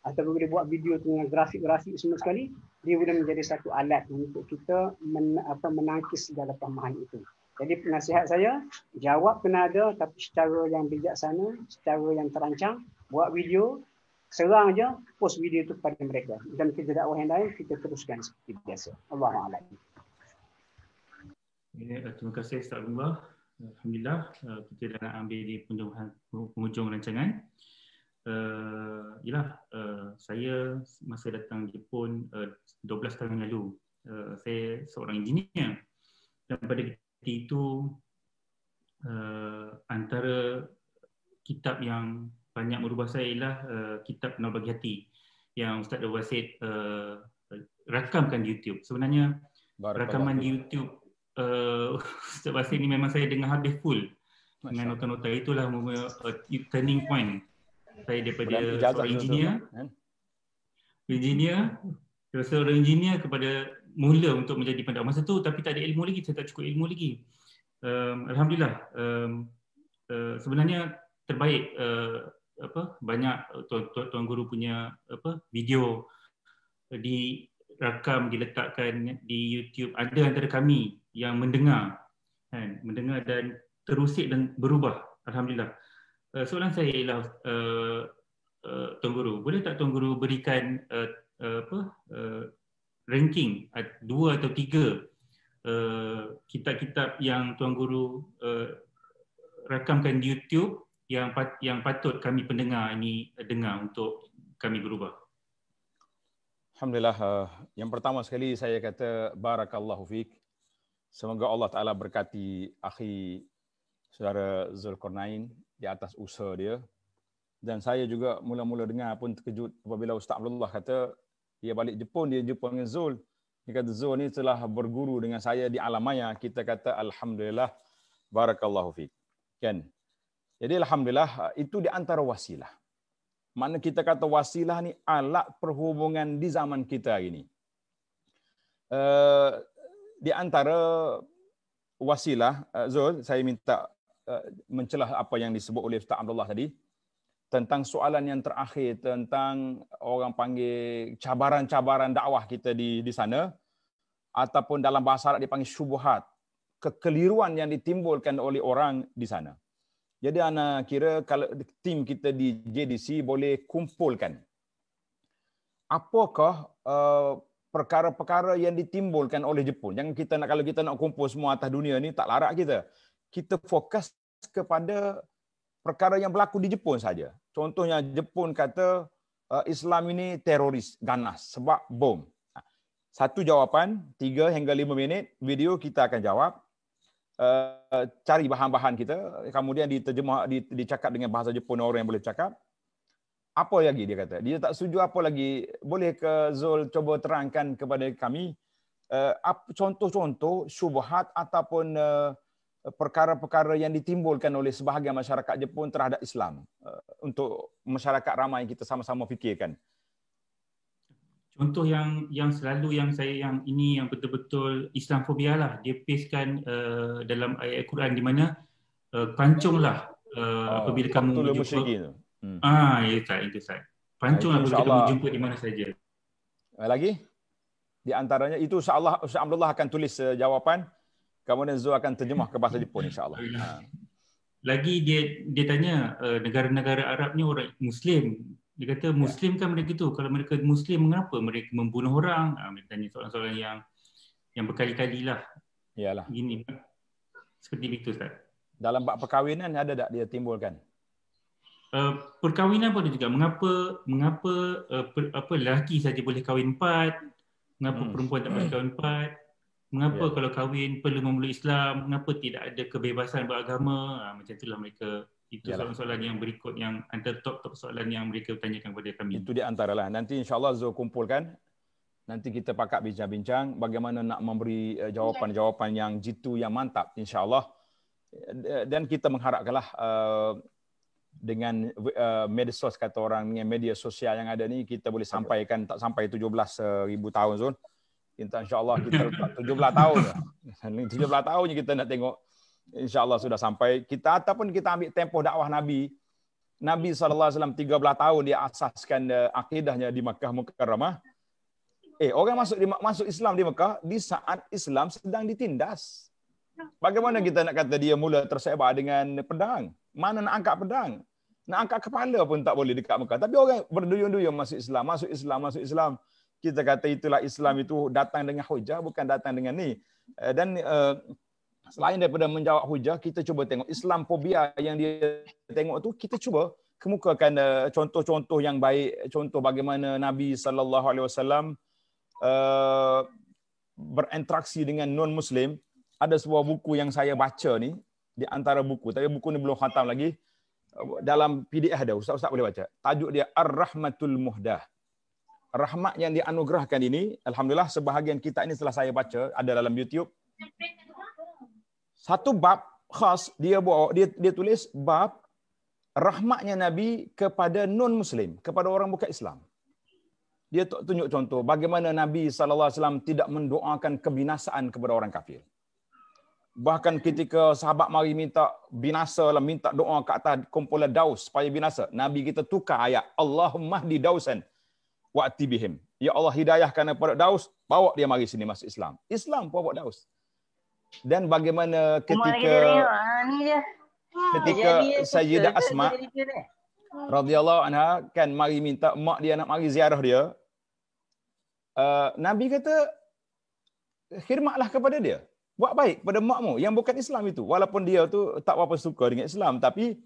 atau boleh buat video dengan grafik-grafik semua sekali dia boleh menjadi satu alat untuk kita men, apa, menangkis segala pemahaman itu jadi nasihat saya jawab kena ada tapi secara yang bijaksana secara yang terancang buat video serang aja post video itu kepada mereka dan kita dakwah yang lain kita teruskan seperti biasa Allahu a'lam Ya, terima kasih Ustaz Abdullah. Alhamdulillah uh, kita dah nak ambil di ha, penghujung rancangan. Uh, yalah, uh, saya masa datang Jepun uh, 12 tahun lalu. Uh, saya seorang engineer dan pada ketika itu antara kitab yang banyak merubah saya ialah kitab Nol Bagi Hati yang Ustaz Dewasid uh, rakamkan di YouTube. Sebenarnya Barat rakaman di YouTube Eh, Ustaz Basri ni memang saya dengar habis full Masya dengan nota-nota itulah uh, turning point saya daripada seorang engineer kan? engineer dari seorang engineer kepada mula untuk menjadi pendakwa masa tu tapi tak ada ilmu lagi saya tak cukup ilmu lagi um, alhamdulillah um, uh, sebenarnya terbaik uh, apa banyak tuan-tuan guru punya apa video di rakam diletakkan di YouTube ada antara kami yang mendengar kan mendengar dan terusik dan berubah alhamdulillah eh, soalan saya ialah uh, tuan guru boleh tak tuan guru berikan apa ranking dua atau tiga kitab-kitab yang tuan guru rakamkan di YouTube yang yang patut kami pendengar ini dengar untuk kami berubah Alhamdulillah. Eh, yang pertama sekali saya kata barakallahu fik. Semoga Allah Taala berkati akhi saudara Zulkarnain di atas usaha dia. Dan saya juga mula-mula dengar pun terkejut apabila Ustaz Abdullah kata dia balik Jepun, dia jumpa dengan Zul. Dia kata Zul ni telah berguru dengan saya di alam maya. Kita kata Alhamdulillah. Barakallahu fik. Kan? Jadi Alhamdulillah eh, itu di antara wasilah. Mana kita kata wasilah ni alat perhubungan di zaman kita hari ini. Uh, eh, di antara wasilah, uh, Zul, saya minta uh, mencelah apa yang disebut oleh Ustaz Abdullah tadi. Tentang soalan yang terakhir tentang orang panggil cabaran-cabaran dakwah kita di di sana. Ataupun dalam bahasa Arab dipanggil syubuhat. Kekeliruan yang ditimbulkan oleh orang di sana. Jadi ana kira kalau tim kita di JDC boleh kumpulkan apakah uh, perkara-perkara yang ditimbulkan oleh Jepun. Jangan kita nak kalau kita nak kumpul semua atas dunia ni tak larat kita. Kita fokus kepada perkara yang berlaku di Jepun saja. Contohnya Jepun kata uh, Islam ini teroris ganas sebab bom. Satu jawapan, tiga hingga lima minit video kita akan jawab uh, cari bahan-bahan kita, kemudian diterjemah, dicakap dengan bahasa Jepun orang yang boleh cakap. Apa lagi dia kata? Dia tak setuju apa lagi? Boleh ke Zul cuba terangkan kepada kami uh, contoh-contoh syubhat ataupun uh, perkara-perkara yang ditimbulkan oleh sebahagian masyarakat Jepun terhadap Islam uh, untuk masyarakat ramai kita sama-sama fikirkan. Contoh yang yang selalu yang saya yang ini yang betul-betul Islamophobia lah dia paskan uh, eh, dalam ayat Quran di mana uh, pancunglah uh, oh, apabila kamu jumpa hmm. ah ya tak itu saya pancunglah apabila kamu jumpa di mana saja lagi di antaranya itu insyaallah Ustaz akan tulis uh, jawapan dan Zul akan terjemah ke bahasa Jepun insyaallah ha. Ah. lagi dia dia tanya uh, negara-negara Arab ni orang muslim dia kata ya. muslim kan mereka tu kalau mereka muslim mengapa mereka membunuh orang ha, mereka tanya soalan-soalan yang yang berkali-kali lah lah. gini seperti itu ustaz dalam bab perkahwinan ada tak dia timbulkan uh, perkahwinan pun ada juga mengapa mengapa uh, per, apa lelaki saja boleh kahwin empat mengapa hmm. perempuan tak boleh kahwin empat mengapa yeah. kalau kahwin perlu memeluk Islam mengapa tidak ada kebebasan beragama ha, macam itulah mereka itu soalan-soalan yang berikut yang antara top-top soalan yang mereka tanyakan kepada kami. Itu di antaralah. Nanti insyaAllah Zul kumpulkan. Nanti kita pakak bincang-bincang bagaimana nak memberi eh, jawapan-jawapan yang jitu yang mantap insya Allah. Eh, dan kita mengharapkanlah eh, dengan medsos kata orang dengan media sosial yang ada ni kita boleh sampaikan tak sampai 17 ribu tahun Zul. Insya Allah kita letak 17 tahun. 17 tahun je kita nak tengok insyaallah sudah sampai kita ataupun kita ambil tempoh dakwah nabi nabi sallallahu alaihi wasallam 13 tahun dia asaskan eh, akidahnya di Makkah Mukarramah eh orang masuk di, masuk Islam di Makkah di saat Islam sedang ditindas bagaimana kita nak kata dia mula tersebar dengan pedang mana nak angkat pedang nak angkat kepala pun tak boleh dekat Mekah. Tapi orang berduyun-duyun masuk Islam, masuk Islam, masuk Islam. Kita kata itulah Islam itu datang dengan hujah, bukan datang dengan ni. Eh, dan eh, selain daripada menjawab hujah, kita cuba tengok Islam Islamophobia yang dia tengok tu, kita cuba kemukakan uh, contoh-contoh yang baik, contoh bagaimana Nabi sallallahu alaihi wasallam eh, berinteraksi dengan non muslim. Ada sebuah buku yang saya baca ni di antara buku, tapi buku ni belum khatam lagi. dalam PDF ada, ustaz-ustaz boleh baca. Tajuk dia Ar-Rahmatul Muhdah. Rahmat yang dianugerahkan ini, alhamdulillah sebahagian kitab ini setelah saya baca ada dalam YouTube satu bab khas dia bawa dia dia tulis bab rahmatnya nabi kepada non muslim kepada orang bukan Islam dia tunjuk contoh bagaimana nabi saw tidak mendoakan kebinasaan kepada orang kafir bahkan ketika sahabat mari minta binasa lah minta doa ke atas kumpulan daus supaya binasa nabi kita tukar ayat Allahumma di dausan wati bihim ya Allah hidayahkan kepada daus bawa dia mari sini masuk Islam Islam bawa daus dan bagaimana ketika ah, hmm. ketika Sayyidah Asma radhiyallahu anha kan mari minta mak dia nak mari ziarah dia uh, nabi kata khidmatlah kepada dia buat baik pada makmu yang bukan Islam itu walaupun dia tu tak apa suka dengan Islam tapi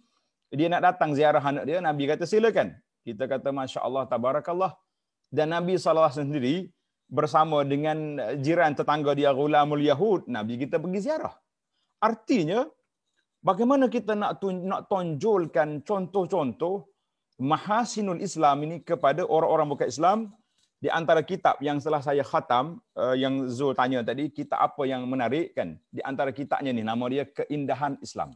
dia nak datang ziarah anak dia nabi kata silakan kita kata masya-Allah tabarakallah dan nabi sallallahu alaihi wasallam sendiri bersama dengan eh, jiran tetangga dia ulamul yahud nabi kita pergi ziarah artinya bagaimana kita nak tun- nak tonjolkan contoh-contoh mahasinul islam ini kepada orang-orang bukan islam di antara kitab yang setelah saya khatam eh, yang Zul tanya tadi kitab apa yang menarik kan di antara kitabnya ni nama dia keindahan islam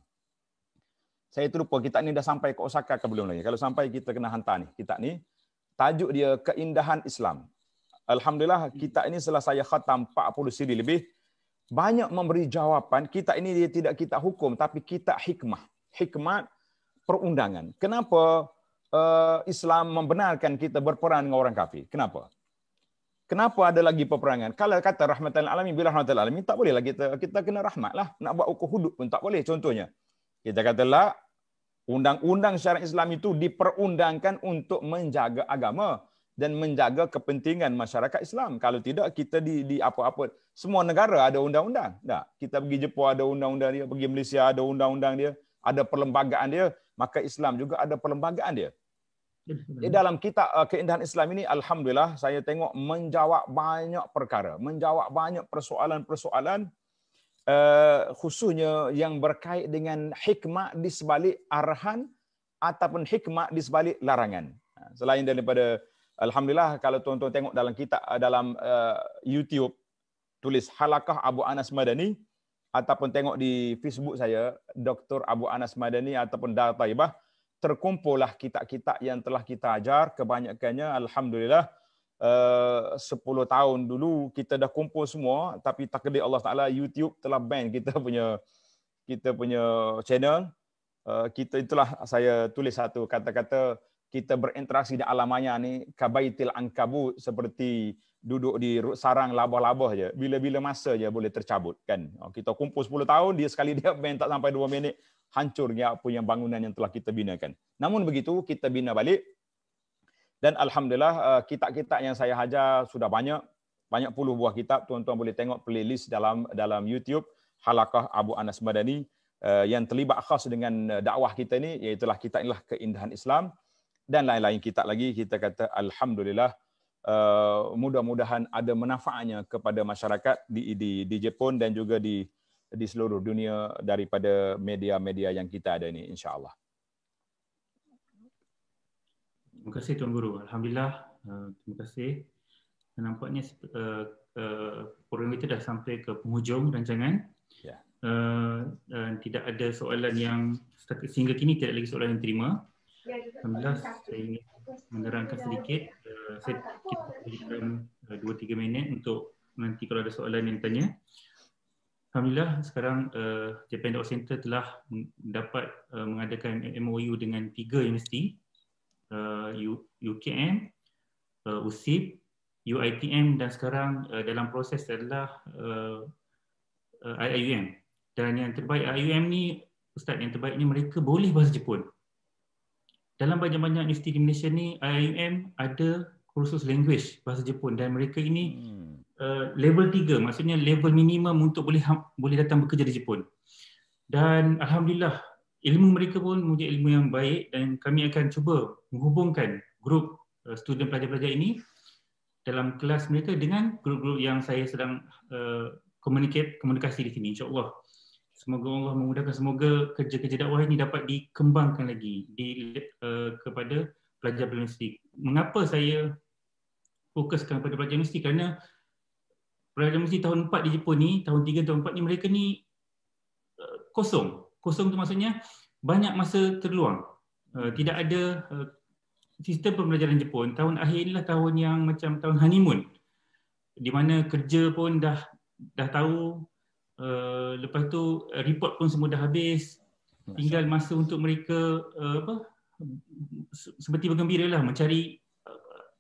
saya terlupa kitab ni dah sampai ke Osaka ke belum lagi kalau sampai kita kena hantar ni kitab ni tajuk dia keindahan islam Alhamdulillah hmm. kita ini setelah saya khatam 40 siri lebih banyak memberi jawapan kita ini dia tidak kita hukum tapi kita hikmah hikmat perundangan kenapa eh, Islam membenarkan kita berperang dengan orang kafir kenapa kenapa ada lagi peperangan kalau kata rahmatan alamin bila rahmatan alamin tak boleh lagi kita kita kena rahmatlah nak buat ukuh hudud pun tak boleh contohnya kita katalah undang-undang syariat Islam itu diperundangkan untuk menjaga agama dan menjaga kepentingan masyarakat Islam. Kalau tidak kita di, di apa-apa semua negara ada undang-undang. Tak. Kita pergi Jepun ada undang-undang dia, pergi Malaysia ada undang-undang dia, ada perlembagaan dia, maka Islam juga ada perlembagaan dia. Di dalam kita uh, keindahan Islam ini alhamdulillah saya tengok menjawab banyak perkara, menjawab banyak persoalan-persoalan uh, khususnya yang berkait dengan hikmah di sebalik arahan ataupun hikmah di sebalik larangan. Selain daripada Alhamdulillah kalau tuan-tuan tengok dalam kitab eh, dalam uh, YouTube tulis Halakah Abu Anas Madani ataupun tengok di Facebook saya Dr Abu Anas Madani ataupun Dataibah terkumpullah kitab-kitab yang telah kita ajar kebanyakannya alhamdulillah eh, uh, 10 tahun dulu kita dah kumpul semua tapi takdir Allah Taala YouTube telah ban kita punya kita punya channel uh, kita itulah saya tulis satu kata-kata kita berinteraksi di alamanya ni kabaitil angkabut seperti duduk di sarang labah-labah je bila-bila masa je boleh tercabut kan oh, kita kumpul 10 tahun dia sekali dia main tak sampai 2 minit hancur dia yang bangunan yang telah kita bina kan. namun begitu kita bina balik dan alhamdulillah eh, kitab-kitab yang saya hajar sudah banyak banyak puluh buah kitab tuan-tuan boleh tengok playlist dalam dalam YouTube Halakah Abu Anas Madani eh, yang terlibat khas dengan eh, dakwah kita ini iaitu kitab inilah keindahan Islam dan lain-lain kita lagi kita kata alhamdulillah uh, mudah-mudahan ada manfaatnya kepada masyarakat di di di Jepun dan juga di di seluruh dunia daripada media-media yang kita ada ini insyaallah. Terima kasih Tuan Guru. Alhamdulillah. Uh, terima kasih. Dan nampaknya uh, uh, program kita dah sampai ke penghujung rancangan. Ya. Yeah. Uh, uh, tidak ada soalan yang sehingga kini tidak lagi soalan yang terima. Alhamdulillah, saya ingin menerangkan sedikit. Uh, saya kita berikan uh, 2-3 minit untuk nanti kalau ada soalan yang tanya. Alhamdulillah, sekarang uh, Japan Dog Center telah dapat uh, eh, mengadakan MOU dengan tiga universiti. Uh, UKM, uh, USIP, UITM dan sekarang uh, dalam proses adalah uh, uh, IIUM. Dan yang terbaik IIUM ni, Ustaz, yang terbaik ni mereka boleh bahasa Jepun dalam banyak-banyak universiti di Malaysia ni IIM ada kursus language bahasa Jepun dan mereka ini hmm. uh, level 3 maksudnya level minimum untuk boleh boleh datang bekerja di Jepun. Dan alhamdulillah ilmu mereka pun mempunyai ilmu yang baik dan kami akan cuba menghubungkan grup uh, student pelajar-pelajar ini dalam kelas mereka dengan grup-grup yang saya sedang uh, communicate komunikasi di sini insya-Allah. Semoga Allah memudahkan semoga kerja-kerja dakwah ini dapat dikembangkan lagi di uh, kepada pelajar pelajar mesti. Mengapa saya fokuskan kepada pelajar mesti? Kerana pelajar mesti tahun 4 di Jepun ni, tahun 3 tahun 4 ni mereka ni uh, kosong. Kosong tu maksudnya banyak masa terluang. Uh, tidak ada uh, sistem pembelajaran Jepun. Tahun akhir inilah tahun yang macam tahun honeymoon. Di mana kerja pun dah dah tahu Uh, lepas tu eh, report pun semua dah habis. Tinggal masa untuk mereka uh, apa seperti bergembira lah mencari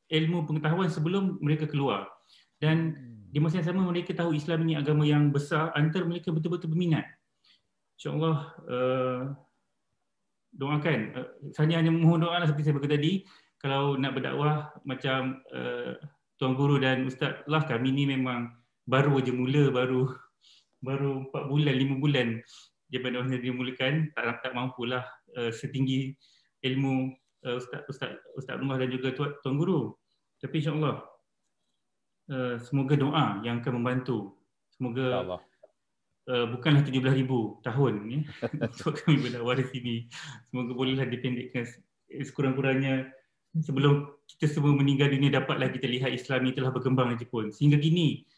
ilmu pengetahuan sebelum mereka keluar. Dan hmm. di masa yang sama mereka tahu Islam ini agama yang besar antar mereka betul-betul berminat. InsyaAllah uh, doakan. Uh, saya hanya mohon doa lah seperti saya berkata tadi. Kalau nak berdakwah macam uh, Tuan Guru dan Ustaz lah kami ni memang baru aja mula, baru baru 4 bulan 5 bulan dia Jabatan Dakwah Negeri mulakan tak lah, tak mampulah uh, setinggi ilmu uh, ustaz ustaz ustaz rumah dan juga tuan, tuan guru tapi insyaallah uh, semoga doa yang akan membantu semoga insyaallah uh, bukanlah 17000 tahun ya untuk kami berdakwah di sini semoga bolehlah dipendekkan sekurang-kurangnya sebelum kita semua meninggal dunia dapatlah kita lihat Islam ini telah berkembang lagi pun sehingga kini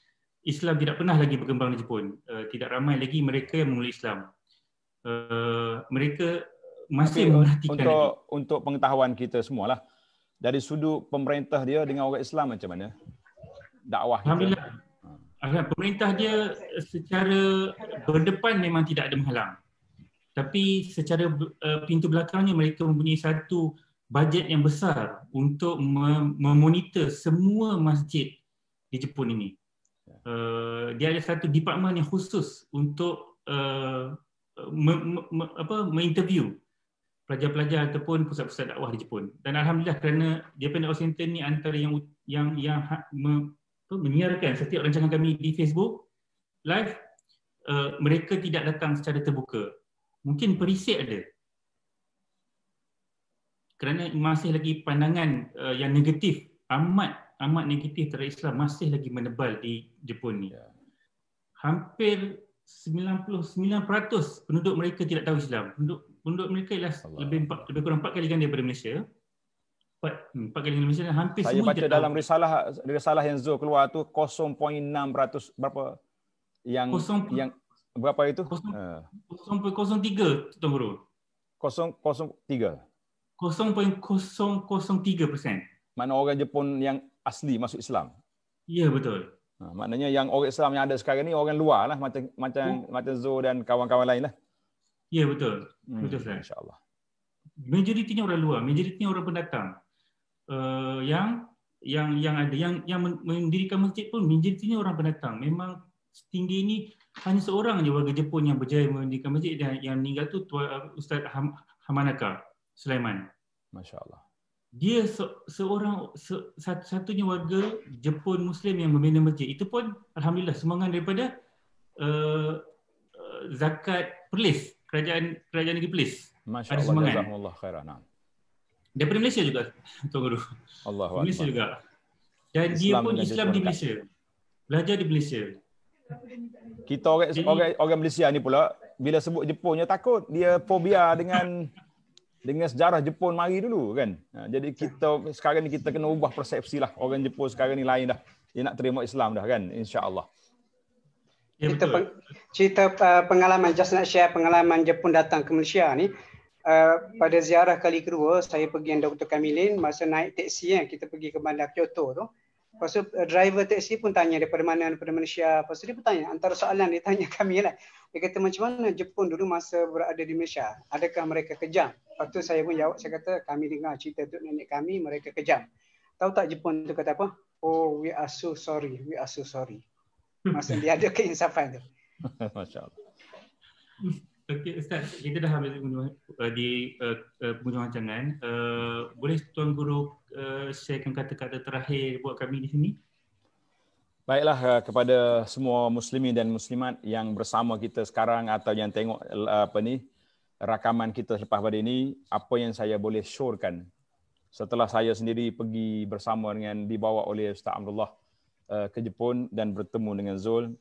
Islam tidak pernah lagi berkembang di Jepun. Uh, tidak ramai lagi mereka yang memeluk Islam. Uh, mereka masih okay, eh, memerhatikan untuk, lagi. Untuk pengetahuan kita semualah, dari sudut pemerintah dia dengan orang Islam macam mana? Dakwah kita. Alhamdulillah. Alhamdulillah. Pemerintah dia secara berdepan memang tidak ada menghalang. Tapi secara pintu belakangnya mereka mempunyai satu bajet yang besar untuk memonitor semua masjid di Jepun ini. Eh, dia ada satu department yang khusus untuk uh, me, me, apa menginterview pelajar-pelajar ataupun pusat-pusat dakwah di Jepun. Dan alhamdulillah kerana dia Dakwah Center ni antara yang yang yang ha, me, apa, menyiarkan setiap rancangan kami di Facebook live Uh, mereka tidak datang secara terbuka. Mungkin perisik ada. Kerana masih lagi pandangan uh, yang negatif amat amat negatif terhadap Islam masih lagi menebal di Jepun ni. Ya. Hampir 99% penduduk mereka tidak tahu Islam. Penduduk, penduduk mereka ialah lebih lebih kurang empat kali ganda daripada Malaysia. Empat, hmm, empat kali ganda Malaysia hampir Saya semua baca dalam risalah risalah yang Zul keluar tu 0.6% berapa yang 0. yang berapa itu? 0.03 ha. Tuan Guru. 0.03. 0.003%. Mana orang Jepun yang asli masuk Islam. Ya betul. Ha, maknanya yang orang Islam yang ada sekarang ni orang luar lah macam macam hmm. macam Zul dan kawan-kawan lain lah. Ya betul. Hmm. Betul Ustaz. Insya-Allah. Majoritinya orang luar, majoritinya orang pendatang. Uh, yang yang yang ada yang yang mendirikan masjid pun majoritinya orang pendatang. Memang setinggi ini hanya seorang je warga Jepun yang berjaya mendirikan masjid dan yang meninggal tu eh, Ustaz Hamanaka Sulaiman. masya dia se- seorang se- satu-satunya warga Jepun Muslim yang membina masjid. Itu pun alhamdulillah sumbangan daripada uh, zakat Perlis, kerajaan kerajaan negeri Perlis. Masya-Allah. Jazakumullah khairan. Daripada Malaysia juga Tuan Guru. Allah Malaysia juga. Dan Islam dia pun dia Islam di Malaysia. Belajar di Malaysia. Kita orang Jadi, orang, orang Malaysia ni pula bila sebut Jepunnya takut. Dia fobia dengan dengan sejarah Jepun mari dulu kan. Ha, jadi kita sekarang ni kita kena ubah persepsi lah orang Jepun sekarang ni lain dah. Dia nak terima Islam dah kan insya-Allah. Ya, cerita, peng, cerita uh, pengalaman just nak share pengalaman Jepun datang ke Malaysia ni uh, pada ziarah kali kedua saya pergi dengan Dr. Kamilin masa naik teksi kan kita pergi ke bandar Kyoto tu. Lepas tu eh, driver taksi pun tanya daripada mana daripada Malaysia. Lepas tu dia pun tanya antara soalan dia tanya kami lah. Dia kata macam mana Jepun dulu masa berada di Malaysia? Adakah mereka kejam? Lepas tu saya pun jawab saya kata kami dengar cerita tu nenek kami mereka kejam. Tahu tak Jepun tu kata apa? Oh we are so sorry. We are so sorry. Masa dia ada keinsafan tu. Masya Allah. Okey Ustaz, kita dah habis eh, di uh, di uh, uh, rancangan. Uh, boleh Tuan Guru Eh, sharekan kata-kata terakhir buat kami di sini? Baiklah eh, kepada semua muslimin dan muslimat yang bersama kita sekarang atau yang tengok eh, apa ni rakaman kita selepas pada ini, apa yang saya boleh syorkan setelah saya sendiri pergi bersama dengan dibawa oleh Ustaz Amrullah ke Jepun dan bertemu dengan Zul.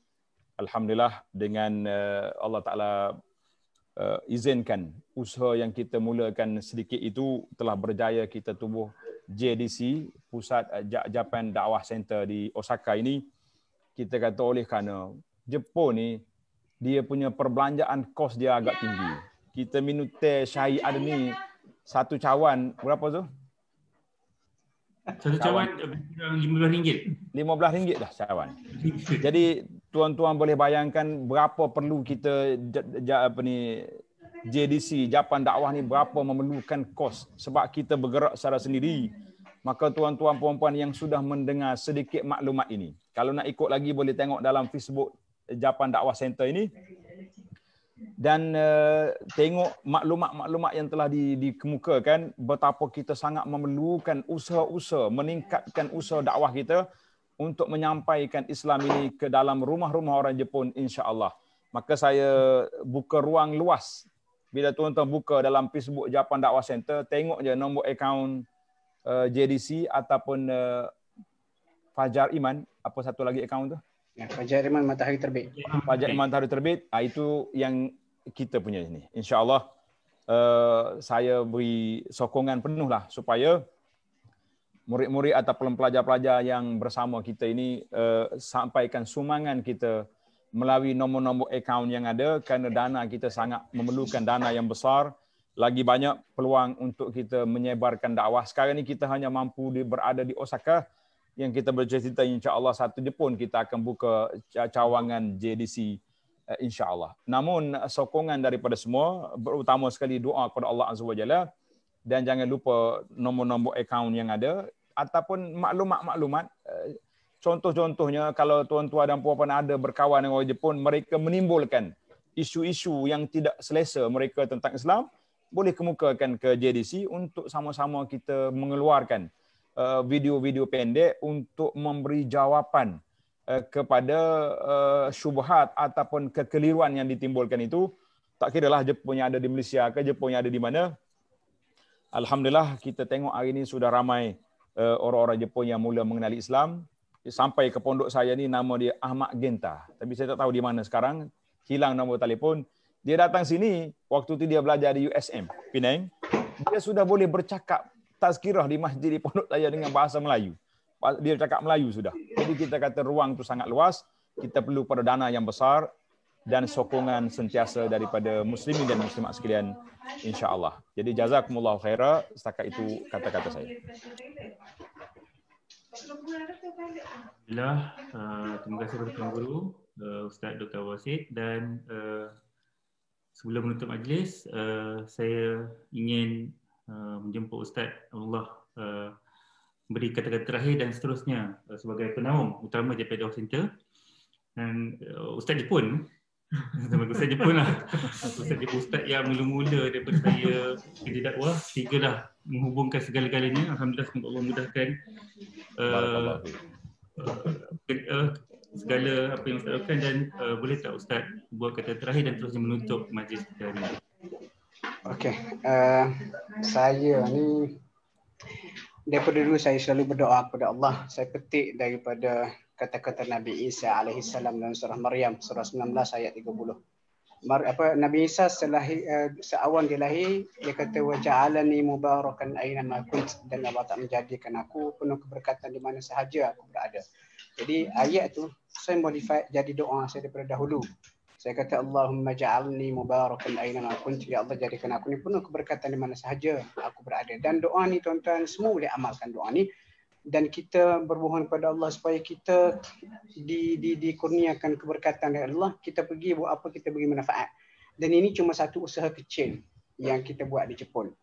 Alhamdulillah dengan Allah Ta'ala izinkan usaha yang kita mulakan sedikit itu telah berjaya kita tubuh JDC pusat eh, Japan Dakwah Center di Osaka ini kita kata oleh kerana Jepun ni dia punya perbelanjaan kos dia agak tinggi. Kita minum teh Shai ni satu cawan berapa tu? Satu cawan RM15. RM15 dah cawan. Jadi tuan-tuan boleh bayangkan berapa perlu kita apa ni JDC, Japan dakwah ni berapa memerlukan kos sebab kita bergerak secara sendiri. Maka tuan-tuan puan-puan yang sudah mendengar sedikit maklumat ini, kalau nak ikut lagi boleh tengok dalam Facebook Japan Dakwah Center ini. Dan uh, tengok maklumat-maklumat yang telah di, dikemukakan betapa kita sangat memerlukan usaha-usaha meningkatkan usaha dakwah kita untuk menyampaikan Islam ini ke dalam rumah-rumah orang Jepun insya-Allah. Maka saya buka ruang luas bila tuan-tuan buka dalam Facebook Japan Dakwah Center, tengok je nombor akaun uh, eh, JDC ataupun uh, Fajar Iman. Apa satu lagi akaun tu? Ya, Fajar Iman Matahari Terbit. Fajar Iman Matahari Terbit, uh, itu yang kita punya ini. InsyaAllah uh, saya beri sokongan penuh lah supaya murid-murid atau pelajar-pelajar yang bersama kita ini uh, sampaikan sumangan kita melalui nombor-nombor akaun yang ada kerana dana kita sangat memerlukan dana yang besar lagi banyak peluang untuk kita menyebarkan dakwah. Sekarang ni kita hanya mampu di, berada di Osaka yang kita bercerita insya-Allah satu Jepun kita akan buka cawangan JDC eh, insya-Allah. Namun sokongan daripada semua terutama sekali doa kepada Allah Azza Wajalla dan jangan lupa nombor-nombor akaun yang ada ataupun maklumat-maklumat eh, Contoh-contohnya kalau tuan-tuan dan puan-puan ada berkawan dengan orang Jepun, mereka menimbulkan isu-isu yang tidak selesa mereka tentang Islam, boleh kemukakan ke JDC untuk sama-sama kita mengeluarkan uh, video-video pendek untuk memberi jawapan uh, kepada uh, syubhat ataupun kekeliruan yang ditimbulkan itu. Tak kira lah Jepun yang ada di Malaysia ke Jepun yang ada di mana. Alhamdulillah kita tengok hari ini sudah ramai orang-orang Jepun yang mula mengenali Islam sampai ke pondok saya ni nama dia Ahmad Genta. Tapi saya tak tahu di mana sekarang. Hilang nombor telefon. Dia datang sini, waktu tu dia belajar di USM, Penang. Dia sudah boleh bercakap tazkirah di masjid di pondok saya dengan bahasa Melayu. Dia cakap Melayu sudah. Jadi kita kata ruang tu sangat luas. Kita perlu pada dana yang besar dan sokongan sentiasa daripada muslimin dan muslimat sekalian insyaallah. Jadi jazakumullah khaira setakat itu kata-kata saya. Alhamdulillah, uh, terima kasih kepada Tuan Guru, uh, Ustaz Dr. Wasid dan uh, sebelum menutup majlis, saya ingin menjemput Ustaz Allah beri kata-kata terakhir dan seterusnya sebagai penaung utama JPD Off Center dan Ustaz Jepun sama Ustaz Jepunlah lah Ustaz Jepun Ustaz yang mula-mula daripada saya kerja dakwah, tiga lah menghubungkan segala-galanya. Alhamdulillah semoga Allah mudahkan uh, uh, uh, segala apa yang Ustaz lakukan dan uh, boleh tak Ustaz buat kata terakhir dan terusnya menutup majlis kita ini. Okey. Uh, saya ni daripada dulu saya selalu berdoa kepada Allah. Saya petik daripada kata-kata Nabi Isa alaihi salam dalam surah Maryam surah 19 ayat 30. Mar, apa Nabi Isa setelah uh, eh, seawan dia lahir dia kata wa ja'alani mubarakan aina ma kunt dan Allah tak menjadikan aku penuh keberkatan di mana sahaja aku berada. Jadi ayat tu saya modify jadi doa saya daripada dahulu. Saya kata Allahumma ja'alni mubarakan aina ma kunt ya Allah jadikan aku ni penuh keberkatan di mana sahaja aku berada. Dan doa ni tuan-tuan semua boleh amalkan doa ni dan kita berbohong kepada Allah supaya kita di, di, dikurniakan keberkatan dari Allah, kita pergi buat apa kita bagi manfaat. Dan ini cuma satu usaha kecil yang kita buat di Jepun.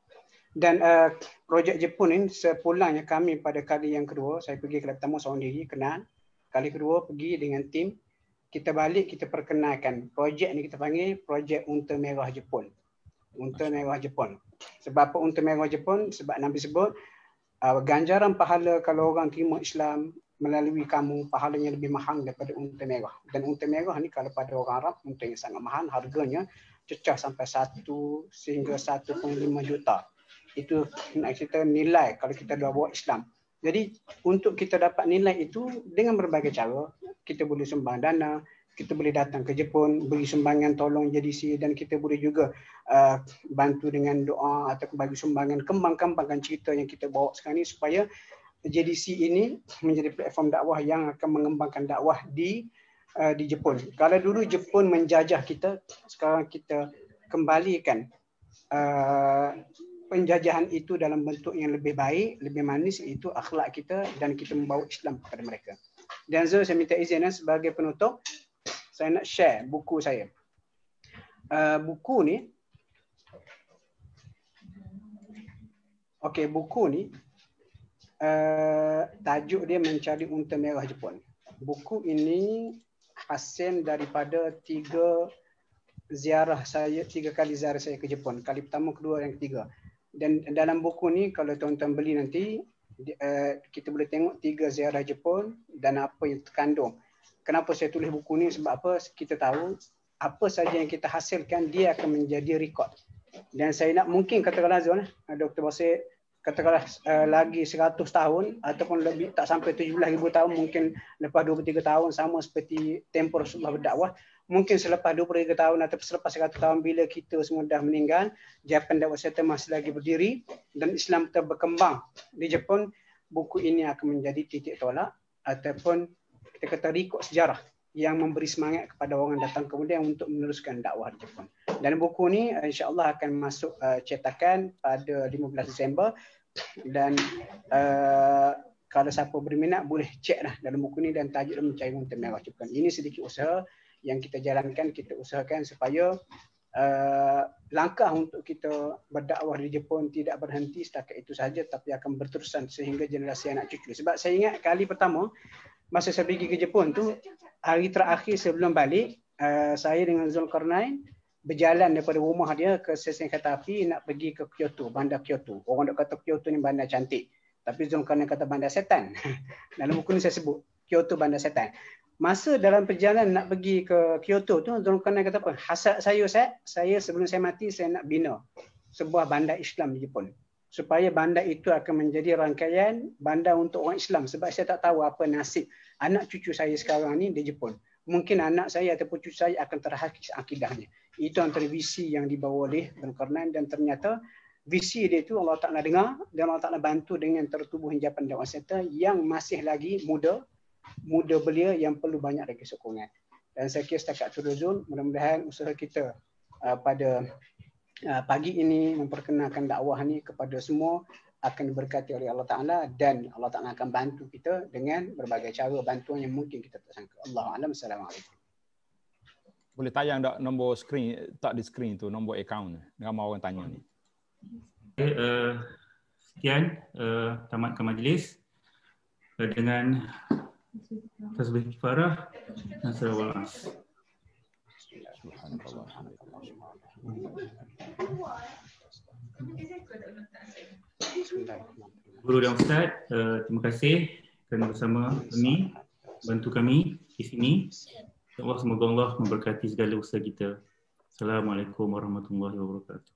Dan uh, projek Jepun ini sepulangnya kami pada kali yang kedua, saya pergi ke Latamu seorang diri, kenal. Kali kedua pergi dengan tim, kita balik, kita perkenalkan projek ni kita panggil projek Unta Merah Jepun. Unta Merah Jepun. Sebab apa Unta Merah Jepun? Sebab Nabi sebut, Ah, ganjaran pahala kalau orang terima Islam melalui kamu pahalanya lebih mahal daripada unta merah dan unta merah ni kalau pada orang Arab unta yang sangat mahal harganya cecah sampai 1 sehingga 1.5 juta itu nak kita nilai kalau kita dah bawa Islam jadi untuk kita dapat nilai itu dengan berbagai cara kita boleh sumbang dana kita boleh datang ke Jepun beri sumbangan tolong JDC e dan kita boleh juga uh, bantu dengan doa atau bagi sumbangan kembang-kembangkan cerita yang kita bawa sekarang ini supaya JDC e ini menjadi platform dakwah yang akan mengembangkan dakwah di uh, di Jepun. Kalau dulu Jepun menjajah kita, sekarang kita kembalikan uh, penjajahan itu dalam bentuk yang lebih baik, lebih manis itu akhlak kita dan kita membawa Islam kepada mereka. Dan Zul, saya minta izin eh, sebagai penutup, saya nak share buku saya. Uh, buku ni Okey, buku ni uh, tajuk dia mencari unta merah Jepun. Buku ini hasil daripada tiga ziarah saya, tiga kali ziarah saya ke Jepun. Kali pertama, kedua yang ketiga. Dan dalam buku ni kalau tuan-tuan beli nanti uh, kita boleh tengok tiga ziarah Jepun dan apa yang terkandung kenapa saya tulis buku ni sebab apa kita tahu apa saja yang kita hasilkan dia akan menjadi rekod dan saya nak mungkin katakanlah Zon Dr. Basir katakanlah eh, lagi 100 tahun ataupun lebih tak sampai 17000 tahun mungkin lepas 23 tahun sama seperti tempoh Rasulullah berdakwah mungkin selepas 23 tahun atau selepas 100 tahun bila kita semua dah meninggal Japan dakwah saya masih lagi berdiri dan Islam terberkembang di Jepun buku ini akan menjadi titik tolak ataupun kita kata rekod sejarah yang memberi semangat kepada orang datang kemudian untuk meneruskan dakwah di Jepun. Dan buku ni eh, insya-Allah akan masuk uh, cetakan pada 15 Disember dan uh, kalau siapa berminat boleh ceklah. lah dalam buku ni dan tajuk dia mencari unta merah Jepun. Ini sedikit usaha yang kita jalankan, kita usahakan supaya uh, langkah untuk kita berdakwah di Jepun tidak berhenti setakat itu saja tapi akan berterusan sehingga generasi anak cucu. Sebab saya ingat kali pertama masa saya pergi ke Jepun tu hari terakhir sebelum balik uh, saya dengan Zulkarnain berjalan daripada rumah dia ke stesen kereta api nak pergi ke Kyoto, bandar Kyoto. Orang dok kata Kyoto ni bandar cantik. Tapi Zulkarnain kata bandar setan. Dalam buku ni saya sebut Kyoto bandar setan. Masa dalam perjalanan nak pergi ke Kyoto tu Zulkarnain kata apa? Hasrat saya saya sebelum saya mati saya nak bina sebuah bandar Islam di Jepun supaya bandar itu akan menjadi rangkaian bandar untuk orang Islam sebab saya tak tahu apa nasib anak cucu saya sekarang ni di Jepun. Mungkin anak saya ataupun cucu saya akan terhakis akidahnya. Itu antara visi yang dibawa oleh Berkarnan dan ternyata visi dia itu Allah Ta'ala dengar dan Allah Ta'ala bantu dengan tertubuh Japan Dawah Center yang masih lagi muda, muda belia yang perlu banyak lagi sokongan. Dan saya kira setakat tu Zul, mudah-mudahan usaha kita uh, pada Ah, pagi ini memperkenalkan dakwah ni kepada semua akan diberkati oleh Allah Taala dan Allah Taala akan bantu kita dengan berbagai cara bantuan yang mungkin kita tak sangka. Allahu a'lam. Assalamualaikum. Boleh tayang tak nombor screen tak di screen tu nombor account ni. Ramai orang tanya ni. Okay, uh, eh, sekian uh, tamatkan majlis uh, dengan tasbih kifarah dan Subhanallah. Guru dan Ustaz, uh, terima kasih kerana bersama kami, bantu kami di sini. Ya semoga Allah memberkati segala usaha kita. Assalamualaikum warahmatullahi wabarakatuh.